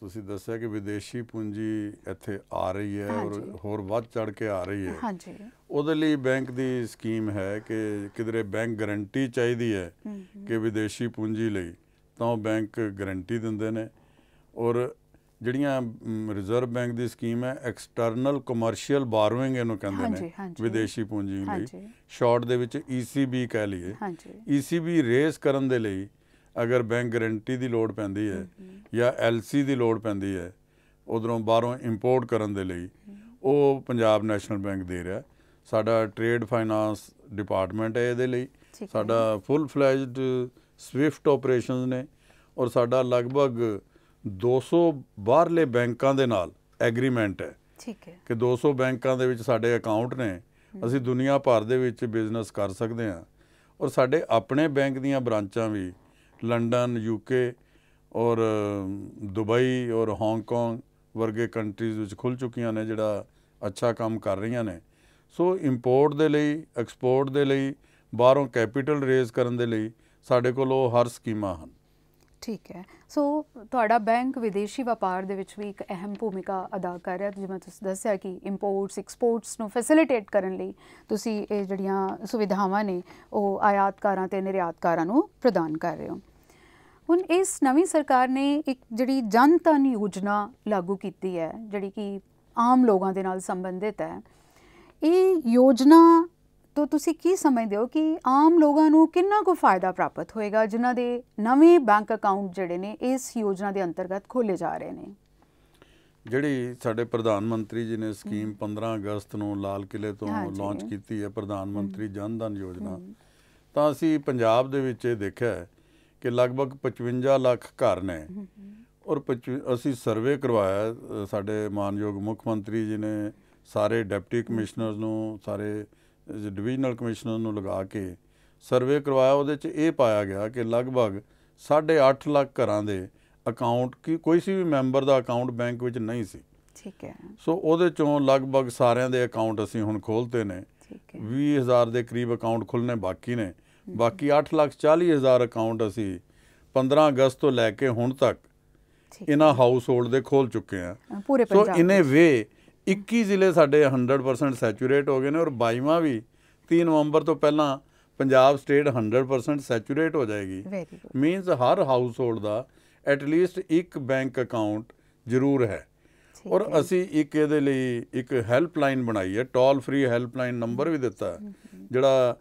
ਤੁਸੀਂ ਦੱਸਿਆ ਕਿ ਵਿਦੇਸ਼ੀ ਪੂੰਜੀ ਇੱਥੇ ਆ ਰਹੀ ਹੈ ਔਰ ਹੋਰ ਵੱਧ ਚੜ ਕੇ ਆ ਰਹੀ ਹੈ ਹਾਂਜੀ ਉਹਦੇ ਲਈ ਬੈਂਕ ਦੀ ਸਕੀਮ ਹੈ ਕਿ ਕਿਧਰੇ ਬੈਂਕ ਗਾਰੰਟੀ ਚਾਹੀਦੀ ਹੈ ਕਿ ਵਿਦੇਸ਼ੀ ਪੂੰਜੀ ਲਈ ਤਾਂ ਉਹ ਬੈਂਕ ਗਾਰੰਟੀ ਦਿੰਦੇ ਨੇ ਔਰ ਜਿਹੜੀਆਂ ਰਿਜ਼ਰਵ ਬੈਂਕ ਦੀ ਸਕੀਮ ਹੈ ਐਕਸਟਰਨਲ ਕਮਰਸ਼ੀਅਲ ਬਾਰੋਇੰਗ ਇਹਨੂੰ ਕਹਿੰਦੇ ਨੇ ਵਿਦੇਸ਼ੀ ਪੂੰਜੀ ਲਈ ਸ਼ਾਰਟ ਦੇ ਵਿੱਚ ECB ਕਹਿ ਲਈਏ ECB ਰੇਸ ਕਰਨ ਦੇ ਲਈ ਅਗਰ ਬੈਂਕ ਗਾਰੰਟੀ ਦੀ ਲੋੜ ਪੈਂਦੀ ਹੈ ਜਾਂ ਐਲਸੀ ਦੀ ਲੋੜ ਪੈਂਦੀ ਹੈ ਉਧਰੋਂ ਬਾਹਰੋਂ ਇੰਪੋਰਟ ਕਰਨ ਦੇ ਲਈ ਉਹ ਪੰਜਾਬ ਨੈਸ਼ਨਲ ਬੈਂਕ ਦੇ ਰਿਹਾ ਸਾਡਾ ਟ੍ਰੇਡ ਫਾਈਨਾਂਸ ਡਿਪਾਰਟਮੈਂਟ ਹੈ ਇਹਦੇ ਲਈ ਸਾਡਾ ਫੁੱਲ ਫਲੈਜਡ ਸਵਿਫਟ ਆਪਰੇਸ਼ਨਸ ਨੇ ਔਰ ਸਾਡਾ ਲਗਭਗ 200 ਬਾਹਰਲੇ ਬੈਂਕਾਂ ਦੇ ਨਾਲ ਐਗਰੀਮੈਂਟ ਹੈ ਠੀਕ ਹੈ ਕਿ 200 ਬੈਂਕਾਂ ਦੇ ਵਿੱਚ ਸਾਡੇ ਅਕਾਊਂਟ ਨੇ ਅਸੀਂ ਦੁਨੀਆ ਭਰ ਦੇ ਵਿੱਚ ਬਿਜ਼ਨਸ ਕਰ ਸਕਦੇ ਹਾਂ ਔਰ ਸਾਡੇ ਆਪਣੇ ਬੈਂਕ ਦੀਆਂ ਬ੍ਰਾਂਚਾਂ ਵੀ ਲੰਡਨ ਯੂਕੇ ਔਰ ਦੁਬਈ ਔਰ ਹਾਂਗਕਾਂਗ ਵਰਗੇ ਕੰਟਰੀਜ਼ ਵਿੱਚ ਖੁੱਲ ਚੁੱਕੀਆਂ ਨੇ ਜਿਹੜਾ ਅੱਛਾ ਕੰਮ ਕਰ ਰਹੀਆਂ ਨੇ ਸੋ ਇੰਪੋਰਟ ਦੇ ਲਈ ਐਕਸਪੋਰਟ ਦੇ ਲਈ ਬਾਹਰੋਂ ਕੈਪੀਟਲ ਰੇਜ਼ ਕਰਨ ਦੇ ਲਈ ਸਾਡੇ ਕੋਲ ਉਹ ਹਰ ਸਕੀਮਾਂ ਹਨ ਠੀਕ ਹੈ ਸੋ ਤੁਹਾਡਾ ਬੈਂਕ ਵਿਦੇਸ਼ੀ ਵਪਾਰ ਦੇ ਵਿੱਚ ਵੀ ਇੱਕ ਅਹਿਮ ਭੂਮਿਕਾ ਅਦਾ ਕਰ ਰਿਹਾ ਜਿਵੇਂ ਤੁਸੀਂ ਦੱਸਿਆ ਕਿ ਇੰਪੋਰਟਸ ਐਕਸਪੋਰਟਸ ਨੂੰ ਫੈਸਿਲਿਟੇਟ ਕਰਨ ਲਈ ਤੁਸੀਂ ਇਹ ਜਿਹੜੀਆਂ ਸੁਵਿਧਾਵਾਂ ਨੇ ਉਹ ਆਯਾਤਕਾਰਾਂ ਤੇ ਨਿਰਯਾਤਕਾਰਾਂ ਨੂੰ ਪ੍ਰਦਾਨ ਕਰ ਰਹੇ ਹੋ ਹੁਣ ਇਸ ਨਵੀਂ ਸਰਕਾਰ ਨੇ ਇੱਕ ਜਿਹੜੀ ਜਨ ਧਨ ਯੋਜਨਾ ਲਾਗੂ ਕੀਤੀ ਹੈ ਜਿਹੜੀ ਕਿ ਆਮ ਲੋਕਾਂ ਦੇ ਨਾਲ ਸੰਬੰਧਿਤ ਹੈ ਇਹ ਯੋਜਨਾ ਤੋਂ ਤੁਸੀਂ ਕੀ ਸਮਝਦੇ ਹੋ ਕਿ ਆਮ ਲੋਕਾਂ ਨੂੰ ਕਿੰਨਾ ਕੁ ਫਾਇਦਾ ਪ੍ਰਾਪਤ ਹੋਏਗਾ ਜਿਨ੍ਹਾਂ ਦੇ ਨਵੇਂ ਬੈਂਕ ਅਕਾਊਂਟ ਜਿਹੜੇ ਨੇ ਇਸ ਯੋਜਨਾ ਦੇ ਅੰਤਰਗਤ ਖੋਲੇ ਜਾ ਰਹੇ ਨੇ ਜਿਹੜੀ ਸਾਡੇ ਪ੍ਰਧਾਨ ਮੰਤਰੀ ਜੀ ਨੇ ਸਕੀਮ 15 ਅਗਸਤ ਨੂੰ ਲਾਲ ਕਿਲੇ ਤੋਂ ਲਾਂਚ ਕੀਤੀ ਹੈ ਪ੍ਰਧਾਨ ਮੰਤਰੀ ਜਨ ਧਨ ਯੋਜਨਾ ਤਾਂ ਅਸੀਂ ਪੰਜਾਬ ਦੇ ਵਿੱਚ ਇਹ ਦੇਖਿਆ ਕਿ ਲਗਭਗ 55 ਲੱਖ ਘਰ ਨੇ ਔਰ ਅਸੀਂ ਸਰਵੇ ਕਰਵਾਇਆ ਸਾਡੇ ਮਾਨਯੋਗ ਮੁੱਖ ਮੰਤਰੀ ਜੀ ਨੇ ਸਾਰੇ ਡਿਪਟੀ ਕਮਿਸ਼ਨਰ ਨੂੰ ਸਾਰੇ ਡਿਵੀਜ਼ਨਲ ਕਮਿਸ਼ਨਰ ਨੂੰ ਲਗਾ ਕੇ ਸਰਵੇ ਕਰਵਾਇਆ ਉਹਦੇ 'ਚ ਇਹ ਪਾਇਆ ਗਿਆ ਕਿ ਲਗਭਗ 8.5 ਲੱਖ ਘਰਾਂ ਦੇ ਅਕਾਊਂਟ ਕੀ ਕੋਈ ਸੀ ਵੀ ਮੈਂਬਰ ਦਾ ਅਕਾਊਂਟ ਬੈਂਕ ਵਿੱਚ ਨਹੀਂ ਸੀ ਠੀਕ ਹੈ ਸੋ ਉਹਦੇ ਚੋਂ ਲਗਭਗ ਸਾਰਿਆਂ ਦੇ ਅਕਾਊਂਟ ਅਸੀਂ ਹੁਣ ਖੋਲਤੇ ਨੇ 20000 ਦੇ ਕਰੀਬ ਅਕਾਊਂਟ ਖੁੱਲਨੇ ਬਾਕੀ ਨੇ ਬਾਕੀ 840000 ਅਕਾਊਂਟ ਅਸੀਂ 15 ਅਗਸਤ ਤੋਂ ਲੈ ਕੇ ਹੁਣ ਤੱਕ ਇਹਨਾਂ ਹਾਊਸ ਹੋਲਡ ਦੇ ਖੋਲ ਚੁੱਕੇ ਆ ਪੂਰੇ ਪੰਜਾਬ ਸੋ ਇਨੇ ਵੇ 21 ਜ਼ਿਲ੍ਹੇ ਸਾਡੇ 100% ਸੈਚੂਰੇਟ ਹੋ ਗਏ ਨੇ ਔਰ 22ਵਾਂ ਵੀ 3 ਨਵੰਬਰ ਤੋਂ ਪਹਿਲਾਂ ਪੰਜਾਬ ਸਟੇਟ 100% ਸੈਚੂਰੇਟ ਹੋ ਜਾਏਗੀ ਮੀਨਸ ਹਰ ਹਾਊਸ ਹੋਲਡ ਦਾ ਐਟ ਲੀਸਟ ਇੱਕ ਬੈਂਕ ਅਕਾਊਂਟ ਜ਼ਰੂਰ ਹੈ ਔਰ ਅਸੀਂ ਇੱਕ ਇਹਦੇ ਲਈ ਇੱਕ ਹੈਲਪਲਾਈਨ ਬਣਾਈ ਹੈ ਟੋਲ ਫ੍ਰੀ ਹੈਲਪਲਾਈਨ ਨੰਬਰ ਵੀ ਦਿੱਤਾ ਜਿਹੜਾ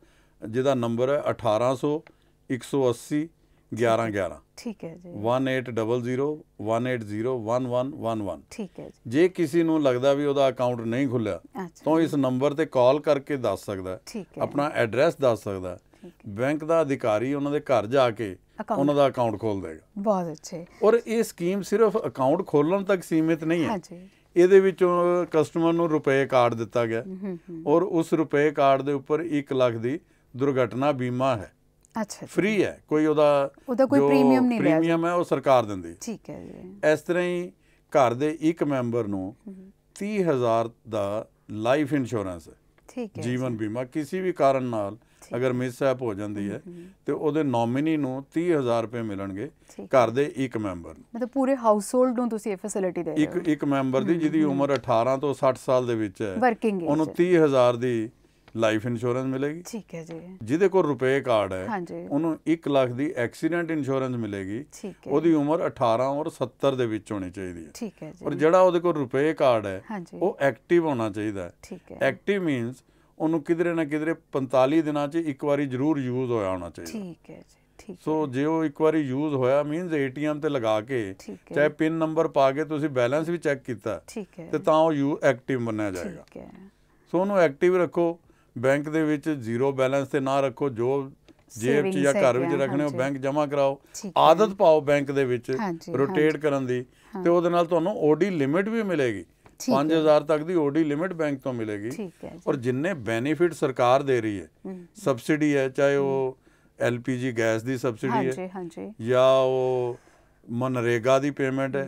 ਜਿਹਦਾ ਨੰਬਰ ਹੈ 1800 180 1111 ਠੀਕ ਹੈ ਜੀ 180018011111 ਠੀਕ ਹੈ ਜੀ ਜੇ ਕਿਸੇ ਨੂੰ ਲੱਗਦਾ ਵੀ ਉਹਦਾ ਅਕਾਊਂਟ ਨਹੀਂ ਖੁੱਲਿਆ ਤਾਂ ਇਸ ਨੰਬਰ ਤੇ ਕਾਲ ਕਰਕੇ ਦੱਸ ਸਕਦਾ ਆਪਣਾ ਐਡਰੈਸ ਦੱਸ ਸਕਦਾ ਬੈਂਕ ਦਾ ਅਧਿਕਾਰੀ ਉਹਨਾਂ ਦੇ ਘਰ ਜਾ ਕੇ ਉਹਨਾਂ ਦਾ ਅਕਾਊਂਟ ਖੋਲ ਦੇਗਾ ਬਹੁਤ ਅੱਛੇ ਔਰ ਇਹ ਸਕੀਮ ਸਿਰਫ ਅਕਾਊਂਟ ਖੋਲਣ ਤੱਕ ਸੀਮਿਤ ਨਹੀਂ ਹੈ ਇਹਦੇ ਵਿੱਚ ਕਸਟਮਰ ਨੂੰ ਰੁਪਏ ਕਾਰਡ ਦਿੱਤਾ ਗਿਆ ਔਰ ਉਸ ਰੁਪਏ ਕਾਰਡ ਦੇ ਉੱਪਰ 1 ਲੱਖ ਦੀ ਦੁਰਘਟਨਾ ਬੀਮਾ ਹੈ ਅੱਛਾ ਫ੍ਰੀ ਹੈ ਕੋਈ ਉਹਦਾ ਉਹਦਾ ਕੋਈ ਪ੍ਰੀਮੀਅਮ ਨਹੀਂ ਲਿਆ ਪ੍ਰੀਮੀਅਮ ਹੈ ਉਹ ਸਰਕਾਰ ਦਿੰਦੀ ਠੀਕ ਹੈ ਜੀ ਇਸ ਤਰ੍ਹਾਂ ਹੀ ਘਰ ਦੇ ਇੱਕ ਮੈਂਬਰ ਨੂੰ 30000 ਦਾ ਲਾਈਫ ਇੰਸ਼ੋਰੈਂਸ ਹੈ ਠੀਕ ਹੈ ਜੀਵਨ ਬੀਮਾ ਕਿਸੇ ਵੀ ਕਾਰਨ ਨਾਲ ਅਗਰ ਮਿਸਹੈਪ ਹੋ ਜਾਂਦੀ ਹੈ ਤੇ ਉਹਦੇ ਨੋਮਿਨੀ ਨੂੰ 30000 ਰੁਪਏ ਮਿਲਣਗੇ ਘਰ ਦੇ ਇੱਕ ਮੈਂਬਰ ਨੂੰ ਮਤਲਬ ਪੂਰੇ ਹਾਊਸਹੋਲਡ ਨੂੰ ਤੁਸੀਂ ਇਹ ਫੈਸਿਲਿਟੀ ਦੇ ਰਹੇ ਹੋ ਇੱਕ ਇੱਕ ਮੈਂਬਰ ਦੀ ਜਿਹਦੀ ਉਮਰ 18 ਤੋਂ 60 ਸਾਲ ਦੇ ਵਿੱਚ ਹੈ ਉਹਨੂੰ 30000 ਦੀ ਲਾਈਫ ਇੰਸ਼ੋਰੈਂਸ ਮਿਲੇਗੀ ਠੀਕ ਹੈ ਜੀ ਜਿਹਦੇ ਕੋਲ ਰੁਪਏ ਕਾਰਡ ਹੈ ਉਹਨੂੰ 1 ਲੱਖ ਦੀ ਐਕਸੀਡੈਂਟ ਇੰਸ਼ੋਰੈਂਸ ਮਿਲੇਗੀ ਉਹਦੀ ਉਮਰ 18 ਔਰ 70 ਦੇ ਵਿੱਚ ਹੋਣੀ ਚਾਹੀਦੀ ਹੈ ਠੀਕ ਹੈ ਜੀ ਔਰ ਜਿਹੜਾ ਉਹਦੇ ਕੋਲ ਰੁਪਏ ਕਾਰਡ ਹੈ ਉਹ ਐਕਟਿਵ ਹੋਣਾ ਚਾਹੀਦਾ ਹੈ ਐਕਟਿਵ ਮੀਨਸ ਉਹਨੂੰ ਕਿਧਰੇ ਨਾ ਕਿਧਰੇ 45 ਦਿਨਾਂ 'ਚ ਇੱਕ ਵਾਰੀ ਜ਼ਰੂਰ ਯੂਜ਼ ਹੋਇਆ ਹੋਣਾ ਚਾਹੀਦਾ ਠੀਕ ਹੈ ਜੀ ਠੀਕ ਸੋ ਜੇ ਉਹ ਇੱਕ ਵਾਰੀ ਯੂਜ਼ ਹੋਇਆ ਮੀਨਸ ਏਟੀਐਮ ਤੇ ਲਗਾ ਕੇ ਚਾਹੇ ਪਿਨ ਨੰਬਰ ਪਾ ਕੇ ਤੁਸੀਂ ਬੈਲੈਂਸ ਵੀ ਚੈੱਕ ਕੀਤਾ ਤੇ ਤਾਂ ਉਹ ਯੂ ਐਕਟਿਵ ਬਣਿਆ ਜਾਏਗਾ ਠੀਕ ਹੈ ਸੋ ਉਹਨੂੰ ਐਕਟਿਵ ਰੱਖੋ ਬੈਂਕ ਦੇ ਵਿੱਚ ਜ਼ੀਰੋ ਬੈਲੈਂਸ ਤੇ ਨਾ ਰੱਖੋ ਜੋ ਜੇਬ 'ਚ ਜਾਂ ਘਰ ਵਿੱਚ ਰੱਖਣੇ ਹੋ ਬੈਂਕ ਜਮ੍ਹਾਂ ਕਰਾਓ ਆਦਤ ਪਾਓ ਬੈਂਕ ਦੇ ਵਿੱਚ ਰੋਟੇਟ ਕਰਨ ਦੀ ਤੇ ਉਹਦੇ ਨਾਲ ਤੁਹਾਨੂੰ ਓਡੀ ਲਿਮਿਟ ਵੀ ਮਿਲੇਗੀ 5000 ਤੱਕ ਦੀ ਓਡੀ ਲਿਮਿਟ ਬੈਂਕ ਤੋਂ ਮਿਲੇਗੀ ਔਰ ਜਿੰਨੇ ਬੈਨੀਫਿਟ ਸਰਕਾਰ ਦੇ ਰਹੀ ਹੈ ਸਬਸਿਡੀ ਹੈ ਚਾਹੇ ਉਹ ਐਲਪੀਜੀ ਗੈਸ ਦੀ ਸਬਸਿਡੀ ਹੈ ਜਾਂ ਉਹ ਮਨਰੇਗਾ ਦੀ ਪੇਮੈਂਟ ਹੈ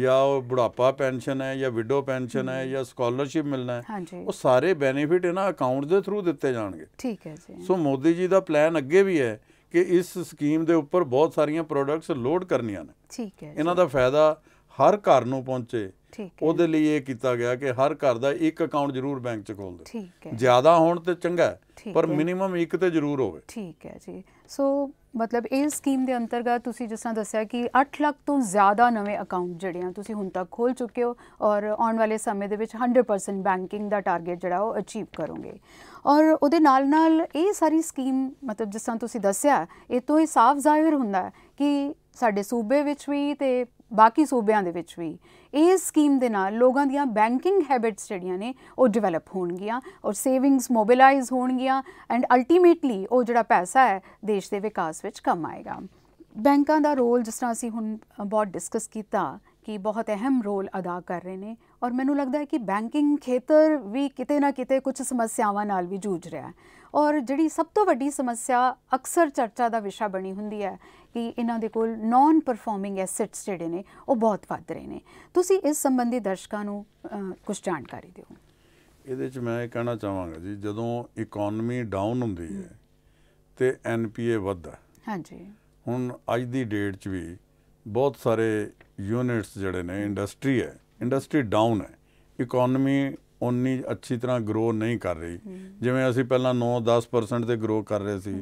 ਜਾਂ ਉਹ ਬੁਢਾਪਾ ਪੈਨਸ਼ਨ ਹੈ ਜਾਂ ਵਿਡੋ ਪੈਨਸ਼ਨ ਹੈ ਜਾਂ ਸਕਾਲਰਸ਼ਿਪ ਮਿਲਣਾ ਹੈ ਉਹ ਸਾਰੇ ਬੈਨੀਫਿਟ ਇਹਨਾਂ ਅਕਾਊਂਟ ਦੇ ਥਰੂ ਦਿੱਤੇ ਜਾਣਗੇ ਠੀਕ ਹੈ ਜੀ ਸੋ ਮੋਦੀ ਜੀ ਦਾ ਪਲਾਨ ਅੱਗੇ ਵੀ ਹੈ ਕਿ ਇਸ ਸਕੀਮ ਦੇ ਉੱਪਰ ਬਹੁਤ ਸਾਰੀਆਂ ਪ੍ਰੋਡਕਟਸ ਲੋਡ ਕਰਨੀਆਂ ਨੇ ਠੀਕ ਹੈ ਇਹਨਾਂ ਦਾ ਫਾਇਦਾ ਹਰ ਘਰ ਨੂੰ ਪਹੁੰਚੇ ਉਹਦੇ ਲਈ ਇਹ ਕੀਤਾ ਗਿਆ ਕਿ ਹਰ ਘਰ ਦਾ ਇੱਕ ਅਕਾਊਂਟ ਜ਼ਰੂਰ ਬੈਂਕ 'ਚ ਖੋਲ ਹੈ ਜ਼ਿਆਦਾ ਹੋਣ ਤੇ ਚੰਗਾ ਪਰ ਮਿਨੀਮਮ ਇੱਕ ਤੇ ਜ਼ਰੂਰ ਹੋਵੇ ਠੀਕ ਹੈ ਜੀ ਸੋ ਮਤਲਬ ਇਹ ਸਕੀਮ ਦੇ ਅੰਤਰਗਤ ਤੁਸੀਂ ਜਿਸ ਤਰ੍ਹਾਂ ਦੱਸਿਆ ਕਿ 8 ਲੱਖ ਤੋਂ ਜ਼ਿਆਦਾ ਨਵੇਂ ਅਕਾਊਂਟ ਜਿਹੜੇ ਆ ਤੁਸੀਂ ਹੁਣ ਤੱਕ ਖੋਲ ਚੁੱਕੇ ਹੋ ਔਰ ਆਉਣ ਵਾਲੇ ਸਮੇਂ ਦੇ ਵਿੱਚ 100% ਬੈਂਕਿੰਗ ਦਾ ਟਾਰਗੇਟ ਜਿਹੜਾ ਉਹ ਅਚੀਵ ਕਰੋਗੇ ਔਰ ਉਹਦੇ ਨਾਲ ਨਾਲ ਇਹ ਸਾਰੀ ਸਕੀਮ ਮਤਲਬ ਜਿਸ ਤਰ੍ਹਾਂ ਤੁਸੀਂ ਦੱਸਿਆ ਇਹ ਤੋਂ ਹੀ ਸਾਫ਼ ਜ਼ਾਹਿਰ ਹੁੰਦਾ ਹੈ ਕਿ ਸਾਡੇ ਸੂਬੇ ਵਿੱਚ ਵੀ ਤੇ ਬਾਕੀ ਸੂਬਿਆਂ ਦੇ ਵਿੱਚ ਵੀ ਇਸ ਸਕੀਮ ਦੇ ਨਾਲ ਲੋਕਾਂ ਦੀਆਂ ਬੈਂਕਿੰਗ ਹੈਬਿਟਸ ਜਿਹੜੀਆਂ ਨੇ ਉਹ ਡਿਵੈਲਪ ਹੋਣਗੀਆਂ ਔਰ ਸੇਵਿੰਗਸ ਮੋਬਿਲਾਈਜ਼ ਹੋਣਗੀਆਂ ਐਂਡ ਅਲਟੀਮੇਟਲੀ ਉਹ ਜਿਹੜਾ ਪੈਸਾ ਹੈ ਦੇਸ਼ ਦੇ ਵਿਕਾਸ ਵਿੱਚ ਕੰਮ ਆਏਗਾ ਬੈਂਕਾਂ ਦਾ ਰੋਲ ਜਿਸ ਤਰ੍ਹਾਂ ਅਸੀਂ ਹੁਣ ਬਹੁਤ ਡਿਸਕਸ ਕੀਤਾ ਕਿ ਬਹੁਤ ਅਹਿਮ ਰੋਲ ਅਦਾ ਕਰ ਰਹੇ ਨੇ ਔਰ ਮੈਨੂੰ ਲੱਗਦਾ ਹੈ ਕਿ ਬੈਂਕਿੰਗ ਖੇਤਰ ਵੀ ਕਿਤੇ ਨਾ ਕਿਤੇ ਕੁਝ ਸਮੱਸਿਆਵਾਂ ਨਾਲ ਵੀ ਜੂਝ ਰਿਹਾ ਹੈ ਔਰ ਜਿਹੜੀ ਸਭ ਤੋਂ ਵੱਡੀ ਸਮੱਸਿਆ ਅਕਸਰ ਚਰਚਾ ਦਾ ਵਿਸ਼ਾ ਬਣੀ ਹੁੰਦੀ ਹੈ ਕਿ ਇਹਨਾਂ ਦੇ ਕੋਲ ਨਾਨ ਪਰਫਾਰਮਿੰਗ ਐਸੈਟਸ ਜਿਹੜੇ ਨੇ ਉਹ ਬਹੁਤ ਵੱਧ ਰਹੇ ਨੇ ਤੁਸੀਂ ਇਸ ਸੰਬੰਧੀ ਦਰਸ਼ਕਾਂ ਨੂੰ ਕੁਝ ਜਾਣਕਾਰੀ ਦਿਓ ਇਹਦੇ ਵਿੱਚ ਮੈਂ ਇਹ ਕਹਿਣਾ ਚਾਹਾਂਗਾ ਜੀ ਜਦੋਂ ਇਕਨੋਮੀ ਡਾਊਨ ਹੁੰਦੀ ਹੈ ਤੇ ਐਨਪੀਏ ਵੱਧਦਾ ਹਾਂਜੀ ਹੁਣ ਅੱਜ ਦੀ ਡੇਟ 'ਚ ਵੀ ਬਹੁਤ ਸਾਰੇ ਯੂਨਿਟਸ ਜਿਹੜੇ ਨੇ ਇੰਡਸਟਰੀ ਹੈ ਇੰਡਸਟਰੀ ਡਾਊਨ ਹੈ ਇਕਨੋਮੀ ਉਨੀ ਅੱਛੀ ਤਰ੍ਹਾਂ ਗਰੋ ਨਹੀਂ ਕਰ ਰਹੀ ਜਿਵੇਂ ਅਸੀਂ ਪਹਿਲਾਂ 9-10% ਤੇ ਗਰੋ ਕਰ ਰਹੇ ਸੀ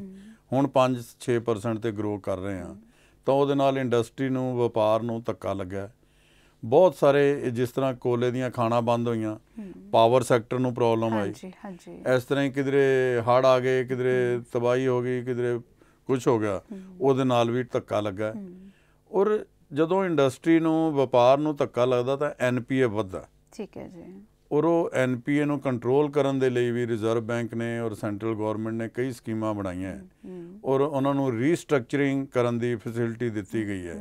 ਹੁਣ 5-6% ਤੇ ਗਰੋ ਕਰ ਰਹੇ ਹਾਂ ਤਾਂ ਉਹਦੇ ਨਾਲ ਇੰਡਸਟਰੀ ਨੂੰ ਵਪਾਰ ਨੂੰ ਧੱਕਾ ਲੱਗਾ ਬਹੁਤ ਸਾਰੇ ਜਿਸ ਤਰ੍ਹਾਂ ਕੋਲੇ ਦੀਆਂ ਖਾਣਾ ਬੰਦ ਹੋਈਆਂ ਪਾਵਰ ਸੈਕਟਰ ਨੂੰ ਪ੍ਰੋਬਲਮ ਆਈ ਹਾਂਜੀ ਹਾਂਜੀ ਇਸ ਤਰ੍ਹਾਂ ਹੀ ਕਿਧਰੇ ਹੜ ਆ ਗਏ ਕਿਧਰੇ ਤਬਾਹੀ ਹੋ ਗਈ ਕਿਧਰੇ ਕੁਝ ਹੋ ਗਿਆ ਉਹਦੇ ਨਾਲ ਵੀ ਧੱਕਾ ਲੱਗਾ ਔਰ ਜਦੋਂ ਇੰਡਸਟਰੀ ਨੂੰ ਵਪਾਰ ਨੂੰ ਧੱਕਾ ਲੱਗਦਾ ਤਾਂ ਐਨਪੀਏ ਵੱਧਦਾ ਠੀਕ ਹੈ ਜੀ ਔਰ ਉਹ ਐਨਪੀਏ ਨੂੰ ਕੰਟਰੋਲ ਕਰਨ ਦੇ ਲਈ ਵੀ ਰਿਜ਼ਰਵ ਬੈਂਕ ਨੇ ਔਰ ਸੈਂਟਰਲ ਗਵਰਨਮੈਂਟ ਨੇ ਕਈ ਸਕੀਮਾਂ ਬਣਾਈਆਂ ਔਰ ਉਹਨਾਂ ਨੂੰ ਰੀਸਟਰਕਚਰਿੰਗ ਕਰਨ ਦੀ ਫੈਸਿਲਿਟੀ ਦਿੱਤੀ ਗਈ ਹੈ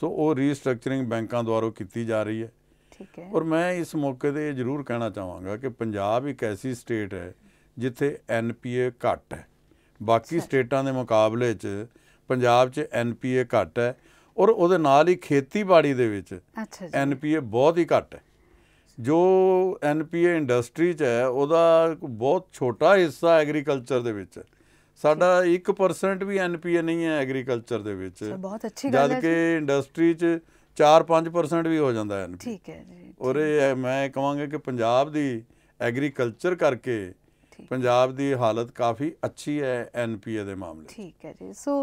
ਸੋ ਉਹ ਰੀਸਟਰਕਚਰਿੰਗ ਬੈਂਕਾਂ ਦੁਆਰਾ ਕੀਤੀ ਜਾ ਰਹੀ ਹੈ ਠੀਕ ਹੈ ਔਰ ਮੈਂ ਇਸ ਮੌਕੇ ਤੇ ਇਹ ਜ਼ਰੂਰ ਕਹਿਣਾ ਚਾਹਾਂਗਾ ਕਿ ਪੰਜਾਬ ਇੱਕ ਐਸੀ ਸਟੇਟ ਹੈ ਜਿੱਥੇ ਐਨਪੀਏ ਘੱਟ ਹੈ ਬਾਕੀ ਸਟੇਟਾਂ ਦੇ ਮੁਕਾਬਲੇ 'ਚ ਪੰਜਾਬ 'ਚ ਐਨਪੀਏ ਘੱਟ ਹੈ ਔਰ ਉਹਦੇ ਨਾਲ ਹੀ ਖੇਤੀਬਾੜੀ ਦੇ ਵਿੱਚ ਐਨਪੀਏ ਬਹੁਤ ਹੀ ਘੱਟ ਹੈ ਜੋ ਐਨਪੀਏ ਇੰਡਸਟਰੀ 'ਚ ਹੈ ਉਹਦਾ ਬਹੁਤ ਛੋਟਾ ਹਿੱਸਾ ਐਗਰੀਕਲਚਰ ਦੇ ਵਿੱਚ ਹੈ ਸਾਡਾ 1% ਵੀ ਐਨਪੀਏ ਨਹੀਂ ਹੈ ਐਗਰੀਕਲਚਰ ਦੇ ਵਿੱਚ ਬਹੁਤ ਅੱਛੀ ਗੱਲ ਹੈ ਜਦ ਕਿ ਇੰਡਸਟਰੀ 'ਚ 4-5% ਵੀ ਹੋ ਜਾਂਦਾ ਹੈ ਠੀਕ ਹੈ ਜੀ ਔਰ ਇਹ ਮੈਂ ਕਹਾਂਗਾ ਕਿ ਪੰਜਾਬ ਦੀ ਐਗਰੀਕਲਚਰ ਕਰਕੇ ਪੰਜਾਬ ਦੀ ਹਾਲਤ ਕਾਫੀ ਅੱਛੀ ਹੈ ਐਨਪੀਏ ਦੇ ਮਾਮਲੇ ਠੀਕ ਹੈ ਜੀ ਸੋ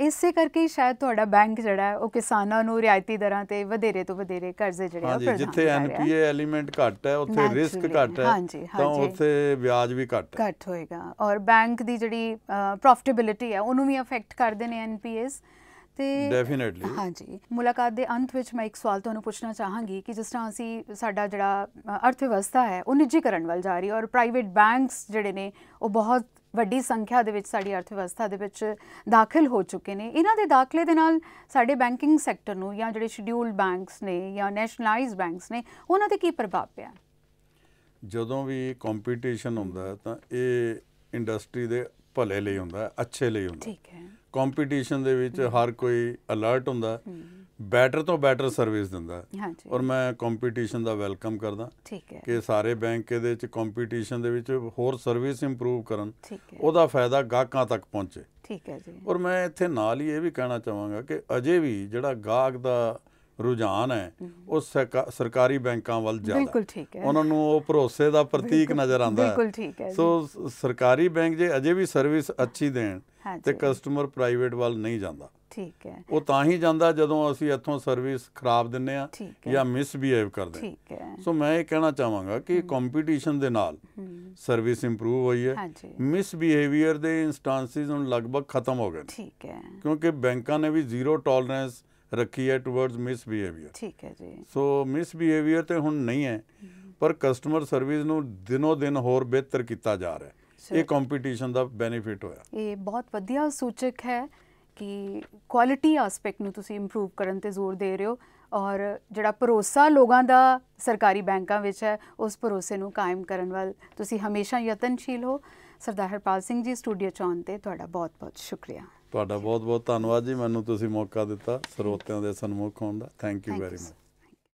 ਇਸੇ ਕਰਕੇ ਸ਼ਾਇਦ ਤੁਹਾਡਾ ਬੈਂਕ ਜਿਹੜਾ ਹੈ ਉਹ ਕਿਸਾਨਾਂ ਨੂੰ ਰਿਆਇਤੀ ਦਰਾਂ ਤੇ ਵਧੇਰੇ ਤੋਂ ਵਧੇਰੇ ਕਰਜ਼ੇ ਜਿਹੜੇ ਆ ਪ੍ਰਦਾਨ ਜਿੱਥੇ ਐਨਪੀਏ ਐਲੀਮੈਂਟ ਘੱਟ ਹੈ ਉੱਥੇ ਰਿਸਕ ਘੱਟ ਹੈ ਤਾਂ ਉੱਥੇ ਵਿਆਜ ਵੀ ਘੱਟ ਹੈ ਘੱਟ ਹੋਏਗਾ ਔਰ ਬੈਂਕ ਦੀ ਜਿਹੜੀ ਪ੍ਰੋਫਿਟੇਬਿਲਿਟੀ ਹੈ ਉਹਨੂੰ ਵੀ ਅਫੈਕਟ ਕਰਦੇ ਨੇ ਐਨਪੀਏਸ ਤੇ ਡੈਫੀਨਿਟਲੀ ਹਾਂਜੀ ਮੁਲਾਕਾਤ ਦੇ ਅੰਤ ਵਿੱਚ ਮੈਂ ਇੱਕ ਸਵਾਲ ਤੁਹਾਨੂੰ ਪੁੱਛਣਾ ਚਾਹਾਂਗੀ ਕਿ ਜਿਸ ਤਰ੍ਹਾਂ ਅਸੀਂ ਸਾਡਾ ਜਿਹੜਾ ਅਰਥ ਵਿਵਸਥਾ ਹੈ ਉਹ ਨਿੱਜੀਕਰਨ ਵੱਲ ਜਾ ਰਹੀ ਔਰ ਪ੍ਰਾਈਵੇਟ ਬੈਂਕਸ ਜਿਹੜੇ ਨੇ ਉਹ ਬਹੁਤ ਵੱਡੀ ਸੰਖਿਆ ਦੇ ਵਿੱਚ ਸਾਡੀ ਅਰਥ ਵਿਵਸਥਾ ਦੇ ਵਿੱਚ ਦਾਖਲ ਹੋ ਚੁੱਕੇ ਨੇ ਇਹਨਾਂ ਦੇ ਦਾਖਲੇ ਦੇ ਨਾਲ ਸਾਡੇ ਬੈਂਕਿੰਗ ਸੈਕਟਰ ਨੂੰ ਜਾਂ ਜਿਹੜੇ ਸ਼ਡਿਊਲਡ ਬੈਂਕਸ ਨੇ ਜਾਂ ਨੈਸ਼ਨਲਾਈਜ਼ਡ ਬੈਂਕਸ ਨੇ ਉਹਨਾਂ ਤੇ ਕੀ ਪ੍ਰਭਾਵ ਪਿਆ ਜਦੋਂ ਵੀ ਕੰਪੀਟੀਸ਼ਨ ਹੁੰਦਾ ਤਾਂ ਇਹ ਇੰਡਸਟਰੀ ਦੇ ਭਲੇ ਲਈ ਹੁੰਦਾ ਅੱਛੇ ਲਈ ਹੁੰਦਾ ਠੀਕ ਹੈ ਕੰਪੀਟੀਸ਼ਨ ਦੇ ਵਿੱਚ ਹਰ ਕੋਈ ਅਲਰਟ ਹੁੰਦਾ ਬੈਟਰ ਤੋਂ ਬੈਟਰ ਸਰਵਿਸ ਦਿੰਦਾ ਹੈ ਹਾਂਜੀ ਔਰ ਮੈਂ ਕੰਪੀਟੀਸ਼ਨ ਦਾ ਵੈਲਕਮ ਕਰਦਾ ਠੀਕ ਹੈ ਕਿ ਸਾਰੇ ਬੈਂਕ ਦੇ ਵਿੱਚ ਕੰਪੀਟੀਸ਼ਨ ਦੇ ਵਿੱਚ ਹੋਰ ਸਰਵਿਸ ਇੰਪਰੂਵ ਕਰਨ ਉਹਦਾ ਫਾਇਦਾ ਗਾਹਕਾਂ ਤੱਕ ਪਹੁੰਚੇ ਠੀਕ ਹੈ ਜੀ ਔਰ ਮੈਂ ਇੱਥੇ ਨਾਲ ਹੀ ਇਹ ਵੀ ਕਹਿਣਾ ਚਾਹਾਂਗਾ ਕਿ ਅਜੇ ਵੀ ਜਿਹੜਾ ਗਾਹਕ ਦਾ ਰੁਝਾਨ ਹੈ ਉਹ ਸਰਕਾਰੀ ਬੈਂਕਾਂ ਵੱਲ ਜ਼ਿਆਦਾ ਬਿਲਕੁਲ ਠੀਕ ਹੈ ਉਹਨਾਂ ਨੂੰ ਉਹ ਭਰੋਸੇ ਦਾ ਪ੍ਰਤੀਕ ਨਜ਼ਰ ਆਉਂਦਾ ਹੈ ਬਿਲਕੁਲ ਠੀਕ ਹੈ ਸੋ ਸਰਕਾਰੀ ਬੈਂਕ ਜੇ ਅਜੇ ਵੀ ਸਰਵਿਸ ਅੱਛੀ ਦੇਣ ਤੇ ਕਸਟਮਰ ਪ੍ਰਾਈਵੇਟ ਵੱਲ ਨਹੀਂ ਜਾਂਦਾ ਠੀਕ ਹੈ ਉਹ ਤਾਂ ਹੀ ਜਾਂਦਾ ਜਦੋਂ ਅਸੀਂ ਇੱਥੋਂ ਸਰਵਿਸ ਖਰਾਬ ਦਿੰਨੇ ਆ ਜਾਂ ਮਿਸ ਬਿਹੇਵ ਕਰਦੇ ਠੀਕ ਹੈ ਸੋ ਮੈਂ ਇਹ ਕਹਿਣਾ ਚਾਹਾਂਗਾ ਕਿ ਕੰਪੀਟੀਸ਼ਨ ਦੇ ਨਾਲ ਸਰਵਿਸ ਇੰਪਰੂਵ ਹੋਈ ਹੈ ਮਿਸ ਬਿਹੇਵੀਅਰ ਦੇ ਇਨਸਟੈਂਸਿਸ ਹੁਣ ਲਗਭਗ ਖਤਮ ਹੋ ਗਏ ਠੀਕ ਹੈ ਕਿਉਂਕਿ ਬੈਂਕਾਂ ਨੇ ਵੀ ਜ਼ੀਰੋ ਟੋਲਰੈਂਸ ਰੱਖੀ ਹੈ ਟੁਵਰਡਸ ਮਿਸ ਬਿਹੇਵੀਅਰ ਠੀਕ ਹੈ ਜੀ ਸੋ ਮਿਸ ਬਿਹੇਵੀਅਰ ਤੇ ਹੁਣ ਨਹੀਂ ਹੈ ਪਰ ਕਸਟਮਰ ਸਰਵਿਸ ਨੂੰ ਦਿਨੋ ਦਿਨ ਹੋਰ ਬਿਹਤਰ ਕੀਤਾ ਜਾ ਰਿਹਾ ਹੈ ਇਹ ਕੰਪੀਟੀਸ਼ਨ ਦਾ ਬੈਨੀਫਿਟ ਹੋਇਆ ਇਹ ਬਹੁਤ ਵਧੀਆ ਸੂਚਕ ਹੈ ਕਿ ਕੁਆਲਿਟੀ ਐਸਪੈਕਟ ਨੂੰ ਤੁਸੀਂ ਇੰਪਰੂਵ ਕਰਨ ਤੇ ਜ਼ੋਰ ਦੇ ਰਹੇ ਹੋ ਔਰ ਜਿਹੜਾ ਭਰੋਸਾ ਲੋਕਾਂ ਦਾ ਸਰਕਾਰੀ ਬੈਂਕਾਂ ਵਿੱਚ ਹੈ ਉਸ ਭਰੋਸੇ ਨੂੰ ਕਾਇਮ ਕਰਨ ਵੱਲ ਤੁਸੀਂ ਹਮੇਸ਼ਾ ਯਤਨਸ਼ੀਲ ਹੋ ਸਰਦਾਰ ਹਰਪਾਲ ਸਿੰਘ ਜੀ ਸਟੂਡੀਓ ਚੌਨ ਤੇ ਤੁਹਾਡਾ ਬਹੁਤ-ਬਹੁਤ ਸ਼ੁਕਰੀਆ ਤੁਹਾਡਾ ਬਹੁਤ ਬਹੁਤ ਧੰਨਵਾਦ ਜੀ ਮੈਨੂੰ ਤੁਸੀਂ ਮੌਕਾ ਦਿੱਤਾ ਸਰੋਤਿਆਂ ਦੇ ਸਨਮੁਖ ਹੋਣ ਦਾ ਥੈਂਕ ਯੂ ਵੈਰੀ ਮਚ